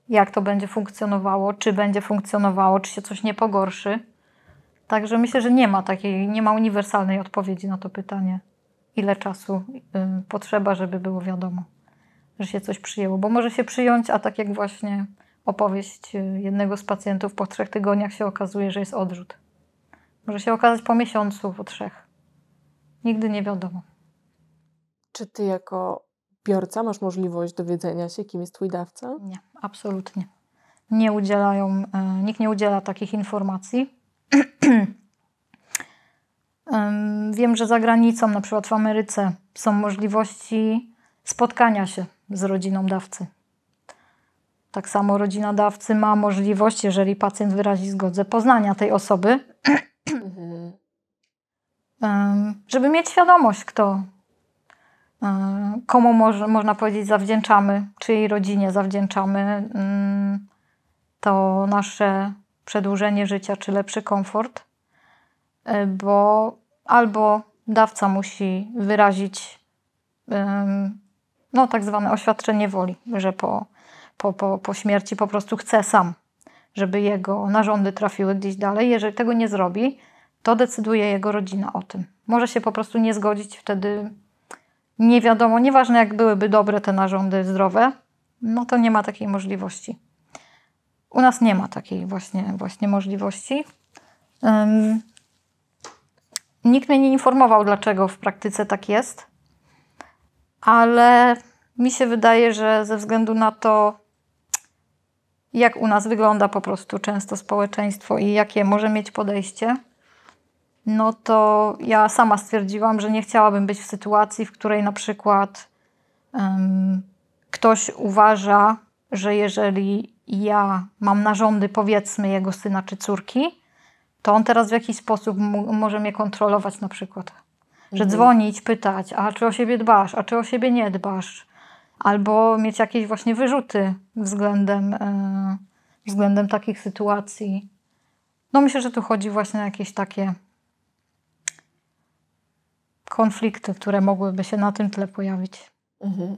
jak to będzie funkcjonowało, czy będzie funkcjonowało, czy się coś nie pogorszy. Także myślę, że nie ma takiej, nie ma uniwersalnej odpowiedzi na to pytanie, ile czasu potrzeba, żeby było wiadomo, że się coś przyjęło, bo może się przyjąć, a tak jak właśnie opowieść y, jednego z pacjentów po trzech tygodniach się okazuje, że jest odrzut. Może się okazać po miesiącu, po trzech. Nigdy nie wiadomo. Czy ty jako biorca masz możliwość dowiedzenia się, kim jest twój dawca? Nie, absolutnie. Nie udzielają, e, nikt nie udziela takich informacji. Wiem, że za granicą, na przykład w Ameryce, są możliwości spotkania się z rodziną dawcy. Tak samo rodzina dawcy ma możliwość, jeżeli pacjent wyrazi zgodę, poznania tej osoby, mhm. żeby mieć świadomość, kto, e, komu można powiedzieć zawdzięczamy, czyjej rodzinie zawdzięczamy mm, to nasze przedłużenie życia czy lepszy komfort, e, bo albo dawca musi wyrazić no, tak zwane oświadczenie woli, że po po, po, po śmierci po prostu chce sam, żeby jego narządy trafiły gdzieś dalej. Jeżeli tego nie zrobi, to decyduje jego rodzina o tym. Może się po prostu nie zgodzić, wtedy nie wiadomo, nieważne jak byłyby dobre te narządy zdrowe, no to nie ma takiej możliwości. U nas nie ma takiej właśnie, właśnie możliwości. Um, nikt mnie nie informował, dlaczego w praktyce tak jest, ale mi się wydaje, że ze względu na to, jak u nas wygląda po prostu często społeczeństwo i jakie może mieć podejście, no to ja sama stwierdziłam, że nie chciałabym być w sytuacji, w której na przykład um, ktoś uważa, że jeżeli ja mam narządy, powiedzmy, jego syna czy córki, to on teraz w jakiś sposób może mnie kontrolować na przykład. Że mhm. dzwonić, pytać, a czy o siebie dbasz, a czy o siebie nie dbasz, albo mieć jakieś właśnie wyrzuty względem, e, względem takich sytuacji. No myślę, że tu chodzi właśnie o jakieś takie konflikty, które mogłyby się na tym tle pojawić. Mhm.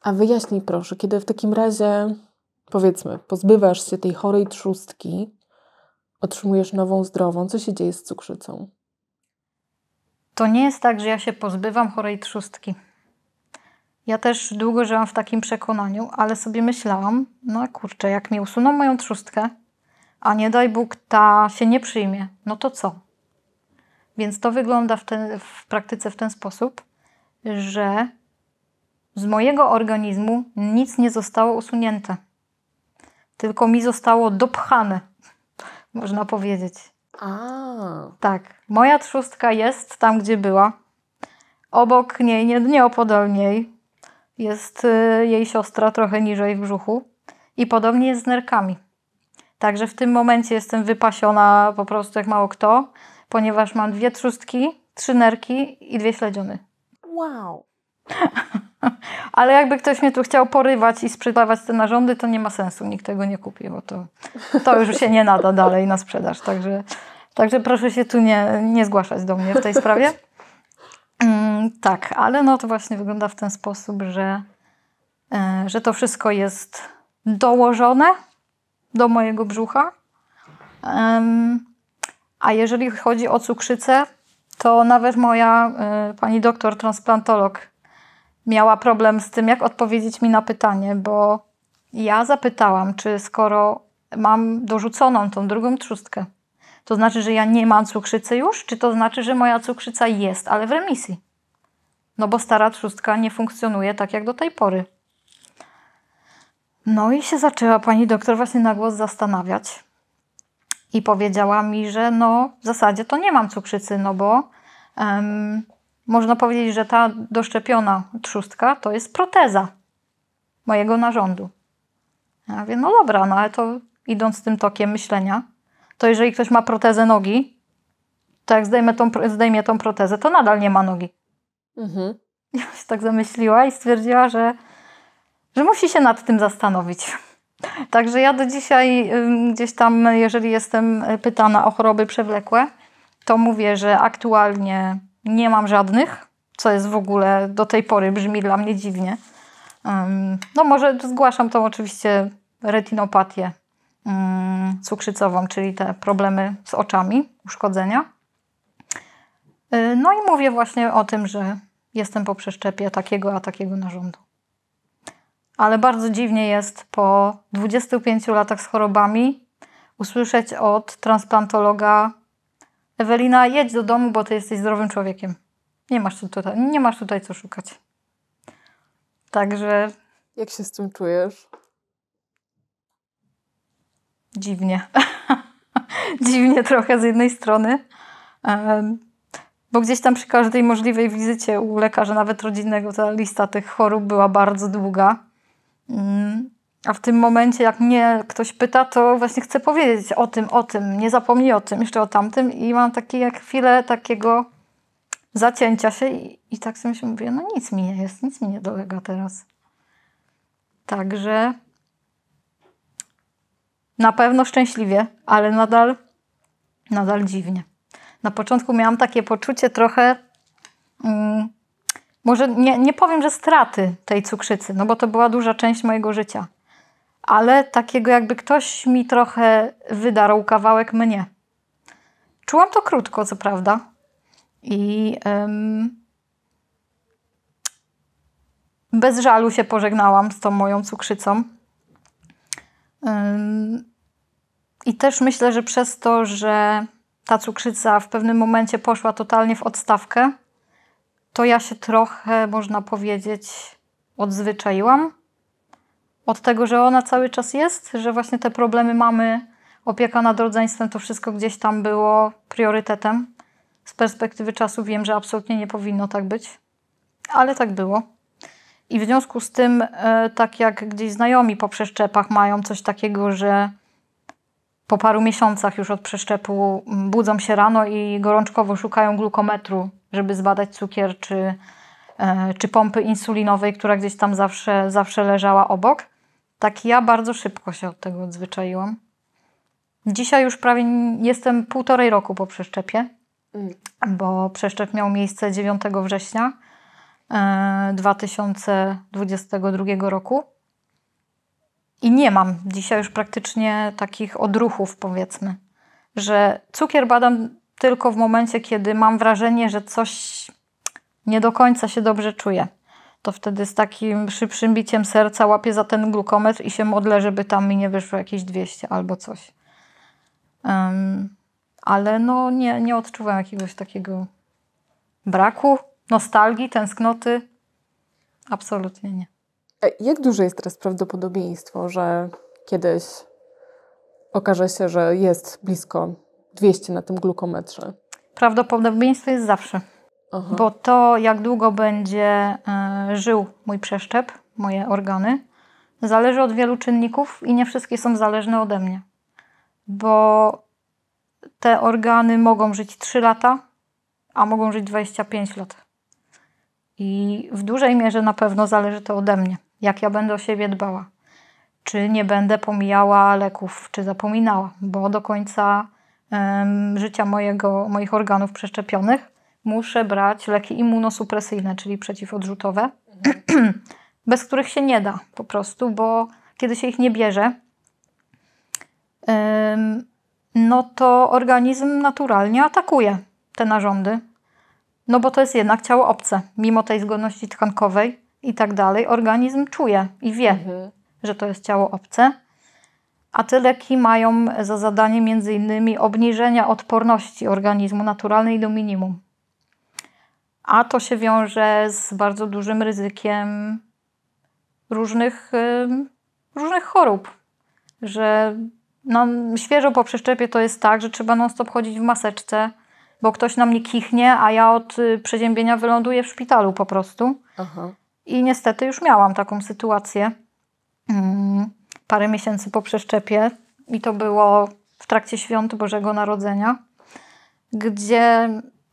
A wyjaśnij proszę, kiedy w takim razie, powiedzmy, pozbywasz się tej chorej trzustki, otrzymujesz nową zdrową, co się dzieje z cukrzycą? To nie jest tak, że ja się pozbywam chorej trzustki. Ja też długo żyłam w takim przekonaniu, ale sobie myślałam, no kurczę, jak mi usuną moją trzustkę, a nie daj Bóg ta się nie przyjmie, no to co? Więc to wygląda w, ten, w praktyce w ten sposób, że z mojego organizmu nic nie zostało usunięte, tylko mi zostało dopchane, można powiedzieć. A. Tak, moja trzustka jest tam, gdzie była. Obok niej, nie, opodal niej, jest y, jej siostra trochę niżej w brzuchu. I podobnie jest z nerkami. Także w tym momencie jestem wypasiona po prostu jak mało kto, ponieważ mam dwie trzustki, trzy nerki i dwie śledziony. Wow. Ale jakby ktoś mnie tu chciał porywać i sprzedawać te narządy, to nie ma sensu. Nikt tego nie kupi, bo to, to już się nie nada dalej na sprzedaż. Także, także proszę się tu nie, nie zgłaszać do mnie w tej sprawie. Mm, tak, ale no to właśnie wygląda w ten sposób, że, e, że to wszystko jest dołożone do mojego brzucha. A jeżeli chodzi o cukrzycę, to nawet moja e, pani doktor, transplantolog, miała problem z tym, jak odpowiedzieć mi na pytanie, bo ja zapytałam, czy skoro mam dorzuconą tą drugą trzustkę, to znaczy, że ja nie mam cukrzycy już? Czy to znaczy, że moja cukrzyca jest, ale w remisji? No bo stara trzustka nie funkcjonuje tak jak do tej pory. No i się zaczęła pani doktor właśnie na głos zastanawiać i powiedziała mi, że no w zasadzie to nie mam cukrzycy, no bo um, można powiedzieć, że ta doszczepiona trzustka to jest proteza mojego narządu. Ja mówię, no dobra, no ale to idąc tym tokiem myślenia, to jeżeli ktoś ma protezę nogi, to jak zdejmie tą, zdejmie tą protezę, to nadal nie ma nogi. Mhm. Ja się tak zamyśliła i stwierdziła, że, że musi się nad tym zastanowić. Także ja do dzisiaj gdzieś tam, jeżeli jestem y, pytana o choroby przewlekłe, to mówię, że aktualnie nie mam żadnych, co jest w ogóle do tej pory brzmi dla mnie dziwnie. No może zgłaszam tą oczywiście retinopatię, Mm, cukrzycową, czyli te problemy z oczami, uszkodzenia. Y, no i mówię właśnie o tym, że jestem po przeszczepie takiego a takiego narządu. Ale bardzo dziwnie jest po 25 latach z chorobami usłyszeć od transplantologa Ewelina, jedź do domu, bo ty jesteś zdrowym człowiekiem. Nie masz tutaj, nie masz tutaj co szukać. Także. Jak się z tym czujesz? dziwnie. dziwnie trochę z jednej strony, bo gdzieś tam przy każdej możliwej wizycie u lekarza, nawet rodzinnego, ta lista tych chorób była bardzo długa. Mm, a w tym momencie, jak mnie ktoś pyta, to właśnie chcę powiedzieć o tym, o tym, nie zapomnij o tym, jeszcze o tamtym i mam takie jak chwilę takiego zacięcia się i, i tak sobie myślę, mówię, no nic mi nie jest, nic mi nie dolega teraz. Także na pewno szczęśliwie, ale nadal, nadal dziwnie. Na początku miałam takie poczucie trochę, mm, może nie, nie powiem, że straty tej cukrzycy, no bo to była duża część mojego życia, ale takiego jakby ktoś mi trochę wydarł kawałek mnie. Czułam to krótko, co prawda. I ym, bez żalu się pożegnałam z tą moją cukrzycą i też myślę, że przez to, że ta cukrzyca w pewnym momencie poszła totalnie w odstawkę, to ja się trochę, można powiedzieć, odzwyczaiłam od tego, że ona cały czas jest, że właśnie te problemy mamy, opieka nad rodzeństwem, to wszystko gdzieś tam było priorytetem. Z perspektywy czasu wiem, że absolutnie nie powinno tak być, ale tak było. I w związku z tym, e, tak jak gdzieś znajomi po przeszczepach mają coś takiego, że po paru miesiącach już od przeszczepu mm, budzą się rano i gorączkowo szukają glukometru, żeby zbadać cukier czy, e, czy pompy insulinowej, która gdzieś tam zawsze, zawsze leżała obok. Tak ja bardzo szybko się od tego odzwyczaiłam. Dzisiaj już prawie jestem półtorej roku po przeszczepie, mm. bo przeszczep miał miejsce 9 września 2022 e, roku. I nie mam dzisiaj już praktycznie takich odruchów, powiedzmy, że cukier badam tylko w momencie, kiedy mam wrażenie, że coś nie do końca się dobrze czuję. To wtedy z takim szybszym biciem serca łapię za ten glukometr i się modlę, żeby tam mi nie wyszło jakieś 200 albo coś. Um, ale no nie, nie odczuwam jakiegoś takiego braku nostalgii, tęsknoty? Absolutnie nie. E, jak duże jest teraz prawdopodobieństwo, że kiedyś okaże się, że jest blisko 200 na tym glukometrze? Prawdopodobieństwo jest zawsze. Aha. Bo to, jak długo będzie e, żył mój przeszczep, moje organy, zależy od wielu czynników i nie wszystkie są zależne ode mnie. Bo te organy mogą żyć 3 lata, a mogą żyć 25 lat. I w dużej mierze na pewno zależy to ode mnie, jak ja będę o siebie dbała. Czy nie będę pomijała leków, czy zapominała, bo do końca um, życia mojego, moich organów przeszczepionych muszę brać leki immunosupresyjne, czyli przeciwodrzutowe, mhm. bez których się nie da po prostu, bo kiedy się ich nie bierze, um, no to organizm naturalnie atakuje te narządy, no bo to jest jednak ciało obce, mimo tej zgodności tkankowej i tak dalej, organizm czuje i wie, mhm. że to jest ciało obce. A te leki mają za zadanie m.in. obniżenia odporności organizmu naturalnej do minimum. A to się wiąże z bardzo dużym ryzykiem różnych, różnych chorób, że no, świeżo po przeszczepie to jest tak, że trzeba non stop chodzić w maseczce, bo ktoś na mnie kichnie, a ja od y, przeziębienia wyląduję w szpitalu po prostu. Aha. I niestety już miałam taką sytuację mm, parę miesięcy po przeszczepie i to było w trakcie świąt Bożego Narodzenia, gdzie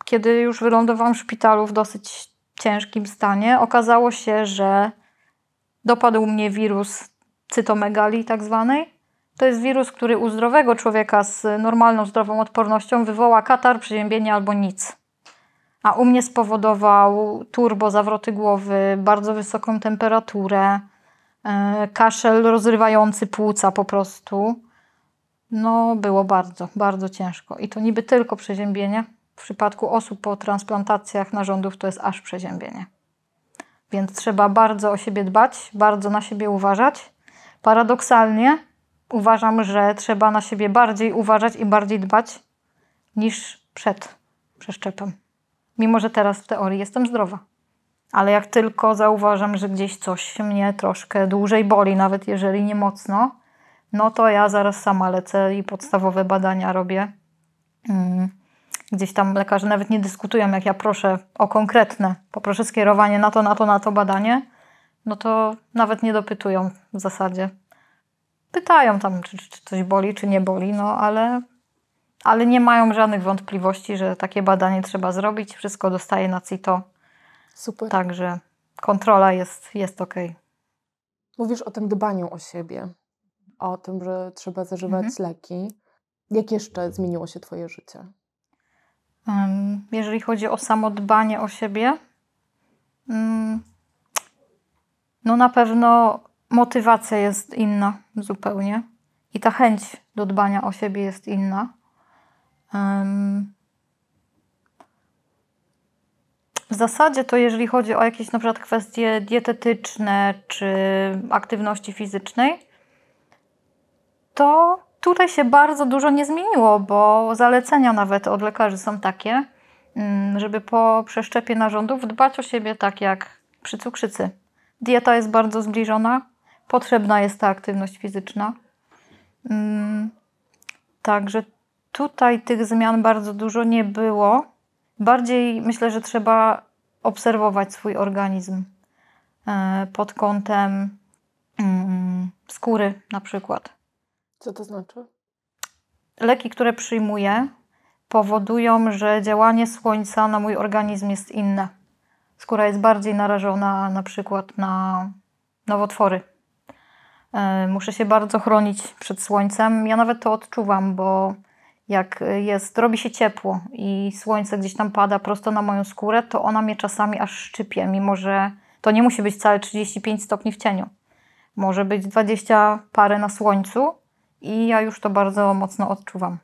kiedy już wylądowałam w szpitalu w dosyć ciężkim stanie, okazało się, że dopadł mnie wirus cytomegalii tak zwanej to jest wirus, który u zdrowego człowieka z normalną, zdrową odpornością wywoła katar, przeziębienie albo nic. A u mnie spowodował turbo, zawroty głowy, bardzo wysoką temperaturę, e, kaszel rozrywający płuca po prostu. No, było bardzo, bardzo ciężko. I to niby tylko przeziębienie. W przypadku osób po transplantacjach narządów to jest aż przeziębienie. Więc trzeba bardzo o siebie dbać, bardzo na siebie uważać. Paradoksalnie, uważam, że trzeba na siebie bardziej uważać i bardziej dbać niż przed przeszczepem. Mimo, że teraz w teorii jestem zdrowa. Ale jak tylko zauważam, że gdzieś coś mnie troszkę dłużej boli, nawet jeżeli nie mocno, no to ja zaraz sama lecę i podstawowe badania robię. Mm. Gdzieś tam lekarze nawet nie dyskutują, jak ja proszę o konkretne, poproszę skierowanie na to, na to, na to badanie, no to nawet nie dopytują w zasadzie pytają tam, czy, czy coś boli, czy nie boli, no ale, ale nie mają żadnych wątpliwości, że takie badanie trzeba zrobić. Wszystko dostaje na CITO. Super. Także kontrola jest, jest ok. Mówisz o tym dbaniu o siebie, o tym, że trzeba zażywać mhm. leki. Jak jeszcze zmieniło się Twoje życie? Jeżeli chodzi o samodbanie o siebie, mm, no na pewno motywacja jest inna zupełnie i ta chęć do dbania o siebie jest inna. W zasadzie to jeżeli chodzi o jakieś na przykład kwestie dietetyczne czy aktywności fizycznej, to tutaj się bardzo dużo nie zmieniło, bo zalecenia nawet od lekarzy są takie, mm, żeby po przeszczepie narządów dbać o siebie tak jak przy cukrzycy. Dieta jest bardzo zbliżona, potrzebna jest ta aktywność fizyczna. Mm, także tutaj tych zmian bardzo dużo nie było. Bardziej myślę, że trzeba obserwować swój organizm e, pod kątem mm, skóry na przykład. Co to znaczy? Leki, które przyjmuję, powodują, że działanie słońca na mój organizm jest inne. Skóra jest bardziej narażona na przykład na nowotwory E, muszę się bardzo chronić przed słońcem. Ja nawet to odczuwam, bo jak e, jest, robi się ciepło i słońce gdzieś tam pada prosto na moją skórę, to ona mnie czasami aż szczypie, mimo że to nie musi być całe 35 stopni w cieniu. Może być 20 parę na słońcu i ja już to bardzo mocno odczuwam.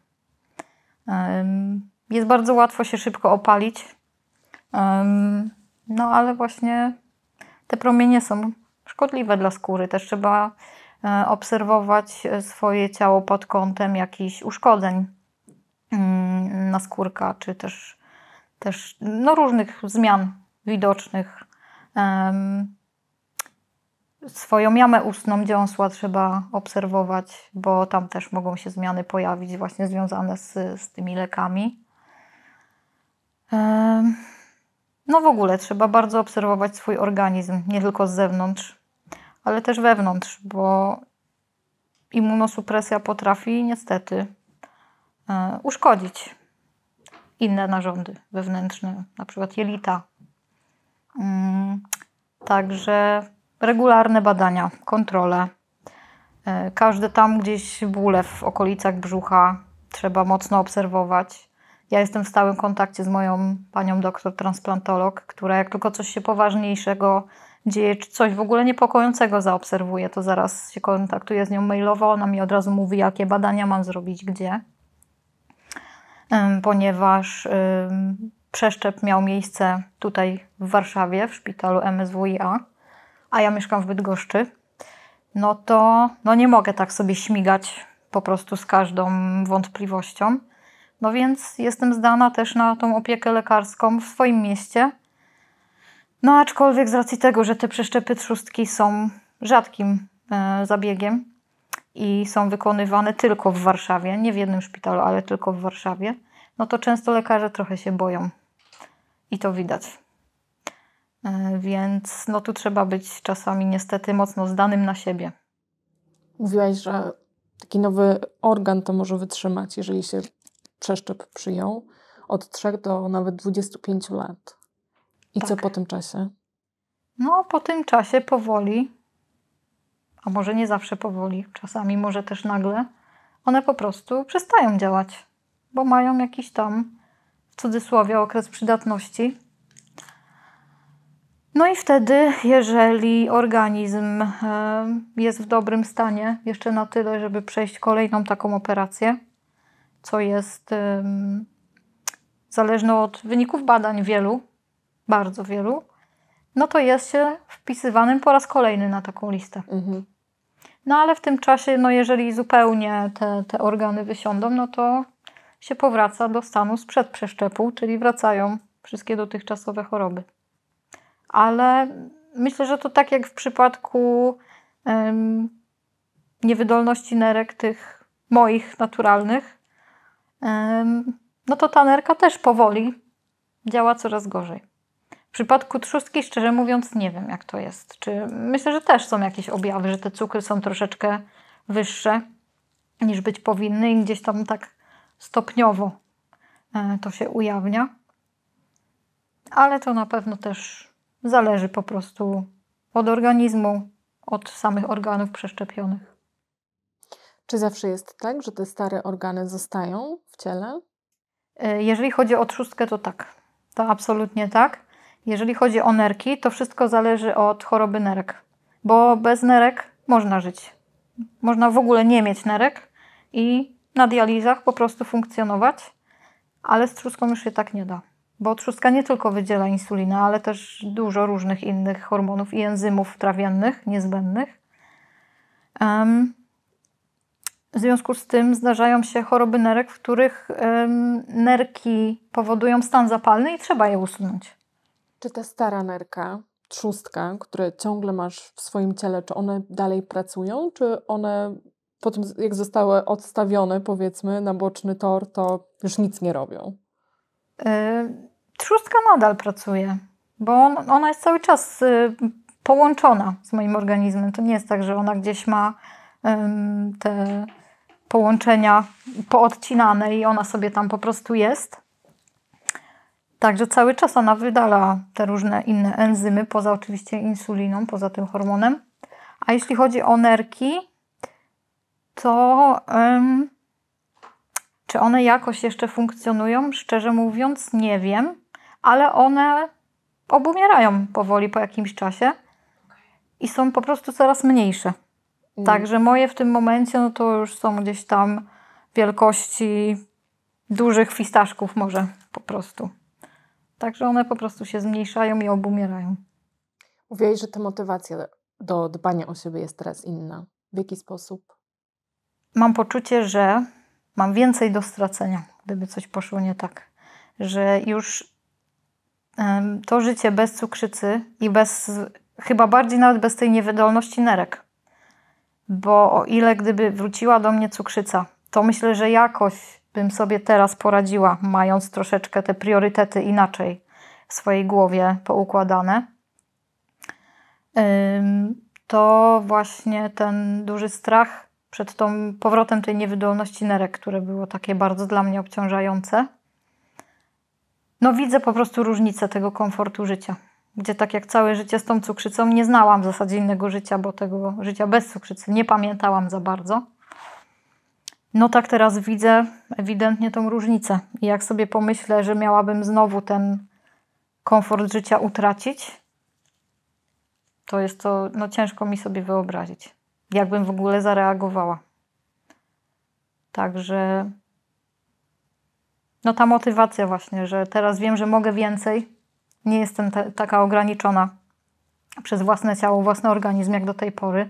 Jest bardzo łatwo się szybko opalić. No ale właśnie te promienie są szkodliwe dla skóry. Też trzeba E, obserwować e, swoje ciało pod kątem jakichś uszkodzeń mm, na skórka czy też, też no, różnych zmian widocznych. Swoją jamę ustną dziąsła trzeba obserwować, bo tam też mogą się zmiany pojawić, właśnie związane z, z tymi lekami. No w ogóle trzeba bardzo obserwować swój organizm, nie tylko z zewnątrz ale też wewnątrz, bo immunosupresja potrafi niestety e, uszkodzić inne narządy wewnętrzne, na przykład jelita. Mm, także regularne badania, kontrole. E, Każdy tam gdzieś bóle w okolicach brzucha trzeba mocno obserwować. Ja jestem w stałym kontakcie z moją panią doktor transplantolog, która jak tylko coś się poważniejszego dzieje coś w ogóle niepokojącego, zaobserwuję to, zaraz się kontaktuję z nią mailowo, ona mi od razu mówi, jakie badania mam zrobić, gdzie, ponieważ przeszczep miał miejsce tutaj w Warszawie, w szpitalu MSWiA, a ja mieszkam w Bydgoszczy, no to no nie mogę tak sobie śmigać po prostu z każdą wątpliwością. No więc jestem zdana też na tą opiekę lekarską w swoim mieście, no aczkolwiek z racji tego, że te przeszczepy trzustki są rzadkim e, zabiegiem i są wykonywane tylko w Warszawie, nie w jednym szpitalu, ale tylko w Warszawie, no to często lekarze trochę się boją. I to widać. E, więc no tu trzeba być czasami niestety mocno zdanym na siebie. Mówiłaś, że taki nowy organ to może wytrzymać, jeżeli się przeszczep przyjął, od 3 do nawet 25 lat. I tak. co po tym czasie? No, po tym czasie powoli, a może nie zawsze powoli, czasami może też nagle, one po prostu przestają działać, bo mają jakiś tam, w cudzysłowie, okres przydatności. No i wtedy, jeżeli organizm e, jest w dobrym stanie, jeszcze na tyle, żeby przejść kolejną taką operację, co jest zależne od wyników badań wielu, bardzo wielu, no to jest się wpisywanym po raz kolejny na taką listę. Mhm. No ale w tym czasie, no jeżeli zupełnie te, te organy wysiądą, no to się powraca do stanu sprzed przeszczepu, czyli wracają wszystkie dotychczasowe choroby. Ale myślę, że to tak jak w przypadku niewydolności nerek tych moich naturalnych, no to ta nerka też powoli działa coraz gorzej. W przypadku trzustki, szczerze mówiąc, nie wiem, jak to jest. Czy myślę, że też są jakieś objawy, że te cukry są troszeczkę wyższe niż być powinny i gdzieś tam tak stopniowo e, to się ujawnia. Ale to na pewno też zależy po prostu od organizmu, od samych organów przeszczepionych. Czy zawsze jest tak, że te stare organy zostają w ciele? E, jeżeli chodzi o trzustkę, to tak. To absolutnie tak. Jeżeli chodzi o nerki, to wszystko zależy od choroby nerek, bo bez nerek można żyć. Można w ogóle nie mieć nerek i na dializach po prostu funkcjonować, ale z trzustką już się tak nie da, bo trzustka nie tylko wydziela insulinę, ale też dużo różnych innych hormonów i enzymów trawiennych niezbędnych. Um, w związku z tym zdarzają się choroby nerek, w których nerki powodują stan zapalny i trzeba je usunąć. Czy ta stara nerka, trzustka, które ciągle masz w swoim ciele, czy one dalej pracują, czy one po tym, jak zostały odstawione, powiedzmy, na boczny tor, to już nic nie robią? Yy, trzustka nadal pracuje, bo ona jest cały czas y, połączona z moim organizmem. To nie jest tak, że ona gdzieś ma te połączenia poodcinane i ona sobie tam po prostu jest. Także cały czas ona wydala te różne inne enzymy, poza oczywiście insuliną, poza tym hormonem. A jeśli chodzi o nerki, to czy one jakoś jeszcze funkcjonują? Szczerze mówiąc, nie wiem, ale one obumierają powoli po jakimś czasie i są po prostu coraz mniejsze. Mm. Także moje w tym momencie no to już są gdzieś tam wielkości dużych fistaszków może po prostu. Także one po prostu się zmniejszają i obumierają. Mówiłeś, że ta motywacja do dbania o siebie jest teraz inna. W jaki sposób? Mam poczucie, że mam więcej do stracenia, gdyby coś poszło nie tak. Że już to życie bez cukrzycy i bez, chyba bardziej nawet bez tej niewydolności nerek. Bo o ile gdyby wróciła do mnie cukrzyca, to myślę, że jakoś bym sobie teraz poradziła, mając troszeczkę te priorytety inaczej w swojej głowie poukładane, to właśnie ten duży strach przed tą powrotem tej niewydolności nerek, które było takie bardzo dla mnie obciążające. No widzę po prostu różnicę tego komfortu życia, gdzie tak jak całe życie z tą cukrzycą nie znałam w zasadzie innego życia, bo tego życia bez cukrzycy nie pamiętałam za bardzo no tak teraz widzę ewidentnie tą różnicę. I jak sobie pomyślę, że miałabym znowu ten komfort życia utracić, to jest to, no ciężko mi sobie wyobrazić, jakbym w ogóle zareagowała. Także no ta motywacja właśnie, że teraz wiem, że mogę więcej, nie jestem te, taka ograniczona przez własne ciało, własny organizm jak do tej pory.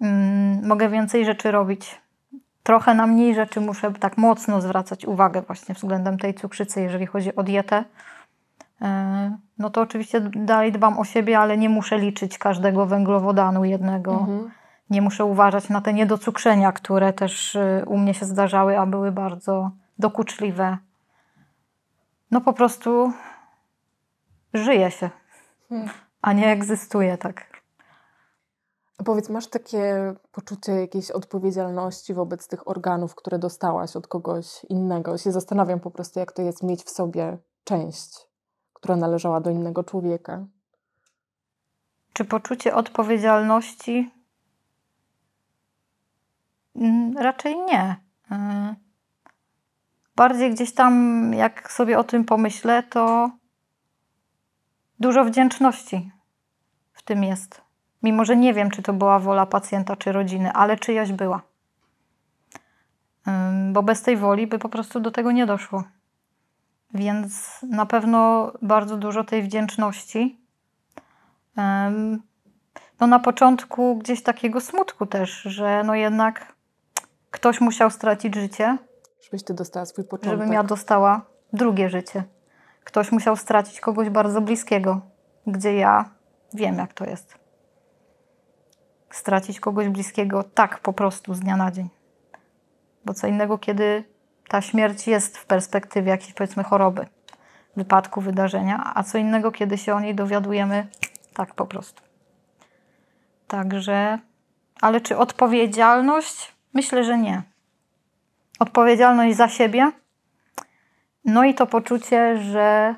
Mm, mogę więcej rzeczy robić, trochę na mniej rzeczy muszę tak mocno zwracać uwagę właśnie względem tej cukrzycy, jeżeli chodzi o dietę. E, no to oczywiście dalej dbam o siebie, ale nie muszę liczyć każdego węglowodanu jednego. Mhm. Nie muszę uważać na te niedocukrzenia, które też y, u mnie się zdarzały, a były bardzo dokuczliwe. No po prostu żyje się, hmm. a nie egzystuje tak powiedz, masz takie poczucie jakiejś odpowiedzialności wobec tych organów, które dostałaś od kogoś innego? Się zastanawiam po prostu, jak to jest mieć w sobie część, która należała do innego człowieka. Czy poczucie odpowiedzialności? Mm, raczej nie. Mm. Bardziej gdzieś tam, jak sobie o tym pomyślę, to dużo wdzięczności w tym jest Mimo, że nie wiem, czy to była wola pacjenta czy rodziny, ale czyjaś była. Bo bez tej woli by po prostu do tego nie doszło. Więc na pewno bardzo dużo tej wdzięczności. No na początku gdzieś takiego smutku też, że no jednak ktoś musiał stracić życie. Żebyś ty dostała swój początek. Żebym ja dostała drugie życie. Ktoś musiał stracić kogoś bardzo bliskiego, gdzie ja wiem, jak to jest stracić kogoś bliskiego tak po prostu z dnia na dzień. Bo co innego, kiedy ta śmierć jest w perspektywie jakiejś powiedzmy choroby, wypadku, wydarzenia, a co innego, kiedy się o niej dowiadujemy tak po prostu. Także, ale czy odpowiedzialność? Myślę, że nie. Odpowiedzialność za siebie, no i to poczucie, że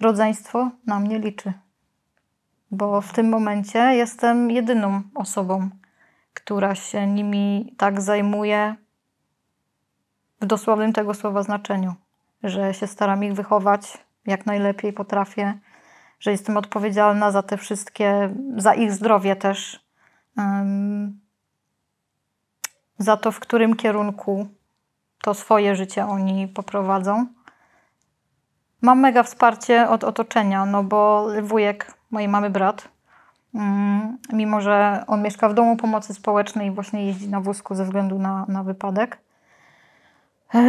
rodzeństwo na mnie liczy bo w tym momencie jestem jedyną osobą, która się nimi tak zajmuje w dosłownym tego słowa znaczeniu, że się staram ich wychować jak najlepiej potrafię, że jestem odpowiedzialna za te wszystkie, za ich zdrowie też, um, za to, w którym kierunku to swoje życie oni poprowadzą. Mam mega wsparcie od otoczenia, no bo wujek mojej mamy brat. Mm, mimo, że on mieszka w domu pomocy społecznej i właśnie jeździ na wózku ze względu na, na wypadek, e,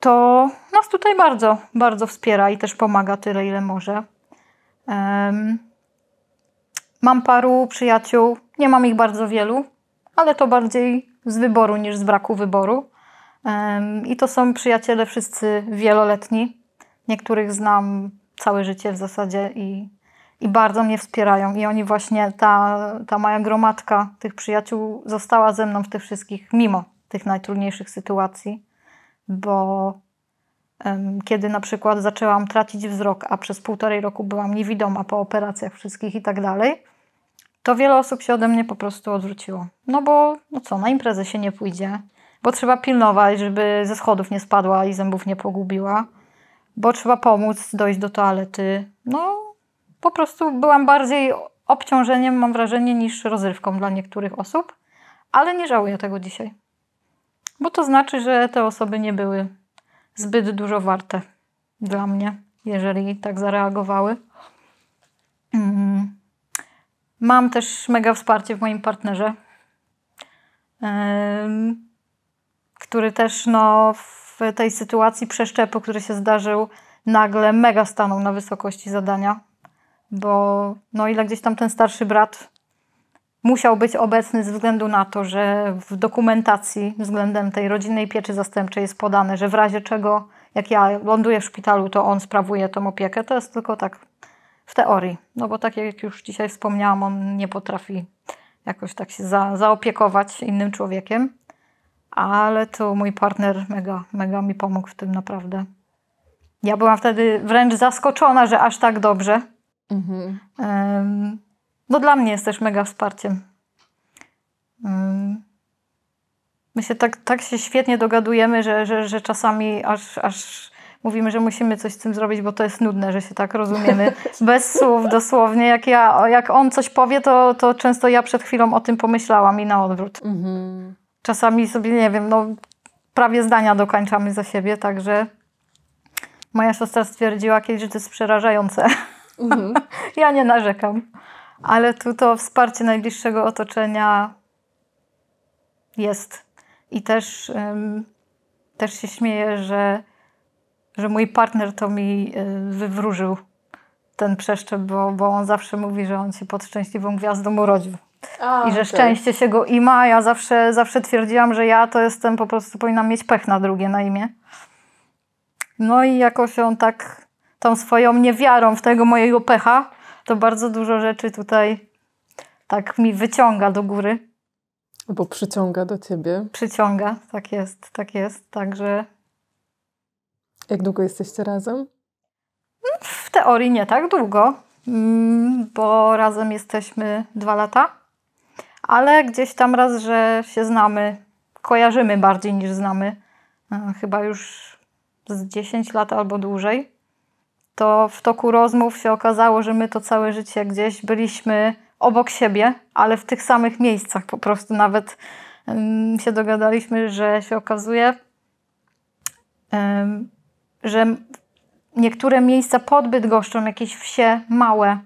to nas tutaj bardzo, bardzo wspiera i też pomaga tyle, ile może. Mam paru przyjaciół, nie mam ich bardzo wielu, ale to bardziej z wyboru niż z braku wyboru. I to są przyjaciele wszyscy wieloletni. Niektórych znam całe życie w zasadzie i i bardzo mnie wspierają. I oni właśnie, ta, ta moja gromadka tych przyjaciół została ze mną w tych wszystkich, mimo tych najtrudniejszych sytuacji, bo um, kiedy na przykład zaczęłam tracić wzrok, a przez półtorej roku byłam niewidoma po operacjach wszystkich i tak dalej, to wiele osób się ode mnie po prostu odwróciło. No bo, no co, na imprezę się nie pójdzie, bo trzeba pilnować, żeby ze schodów nie spadła i zębów nie pogubiła, bo trzeba pomóc dojść do toalety. No, po prostu byłam bardziej obciążeniem, mam wrażenie, niż rozrywką dla niektórych osób, ale nie żałuję tego dzisiaj. Bo to znaczy, że te osoby nie były zbyt dużo warte dla mnie, jeżeli tak zareagowały. Mm. Mam też mega wsparcie w moim partnerze, który też no, w tej sytuacji przeszczepu, który się zdarzył, nagle mega stanął na wysokości zadania bo no ile gdzieś tam ten starszy brat musiał być obecny ze względu na to, że w dokumentacji względem tej rodzinnej pieczy zastępczej jest podane, że w razie czego, jak ja ląduję w szpitalu, to on sprawuje tą opiekę. To jest tylko tak w teorii, no bo tak jak już dzisiaj wspomniałam, on nie potrafi jakoś tak się za, zaopiekować innym człowiekiem, ale to mój partner mega, mega mi pomógł w tym naprawdę. Ja byłam wtedy wręcz zaskoczona, że aż tak dobrze Mhm. No dla mnie jest też mega wsparciem. My się tak, tak się świetnie dogadujemy, że, że, że czasami aż, aż mówimy, że musimy coś z tym zrobić, bo to jest nudne, że się tak rozumiemy. Bez słów dosłownie. Jak, ja, jak on coś powie, to, to często ja przed chwilą o tym pomyślałam i na odwrót. Mhm. Czasami sobie, nie wiem, no prawie zdania dokańczamy za siebie, także moja siostra stwierdziła kiedyś, że to jest przerażające. Mhm. ja nie narzekam. Ale tu to wsparcie najbliższego otoczenia jest. I też, też się śmieję, że, że mój partner to mi e, wywróżył ten przeszczep, bo, bo on zawsze mówi, że on się pod szczęśliwą gwiazdą urodził. A, I że okay. szczęście się go ima. Ja zawsze, zawsze twierdziłam, że ja to jestem, po prostu powinnam mieć pech na drugie na imię. No i jakoś on tak tą swoją niewiarą w tego mojego pecha, to bardzo dużo rzeczy tutaj tak mi wyciąga do góry. Bo przyciąga do ciebie. Przyciąga, tak jest, tak jest, także. Jak długo jesteście razem? Mm, w teorii nie tak długo, mm, bo razem jesteśmy dwa lata, ale gdzieś tam raz, że się znamy, kojarzymy bardziej niż znamy. E, chyba już z 10 lat albo dłużej to w toku rozmów się okazało, że my to całe życie gdzieś byliśmy obok siebie, ale w tych samych miejscach po prostu nawet się dogadaliśmy, że się okazuje, że niektóre miejsca podbyt goszczą jakieś wsie małe,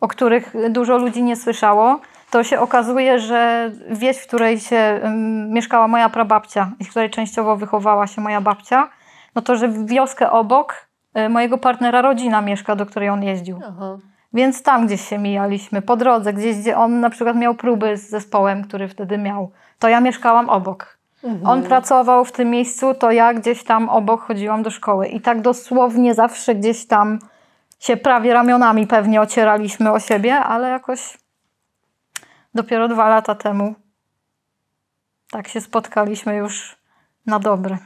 o których dużo ludzi nie słyszało, to się okazuje, że wieś, w której się mieszkała moja prababcia i w której częściowo wychowała się moja babcia, no to, że wioskę obok E, mojego partnera rodzina mieszka, do której on jeździł. Aha. Więc tam gdzieś się mijaliśmy, po drodze, gdzieś gdzie on na przykład miał próby z zespołem, który wtedy miał. To ja mieszkałam obok. Mhm. On pracował w tym miejscu, to ja gdzieś tam obok chodziłam do szkoły. I tak dosłownie zawsze gdzieś tam się prawie ramionami pewnie ocieraliśmy o siebie, ale jakoś dopiero dwa lata temu tak się spotkaliśmy już na dobre.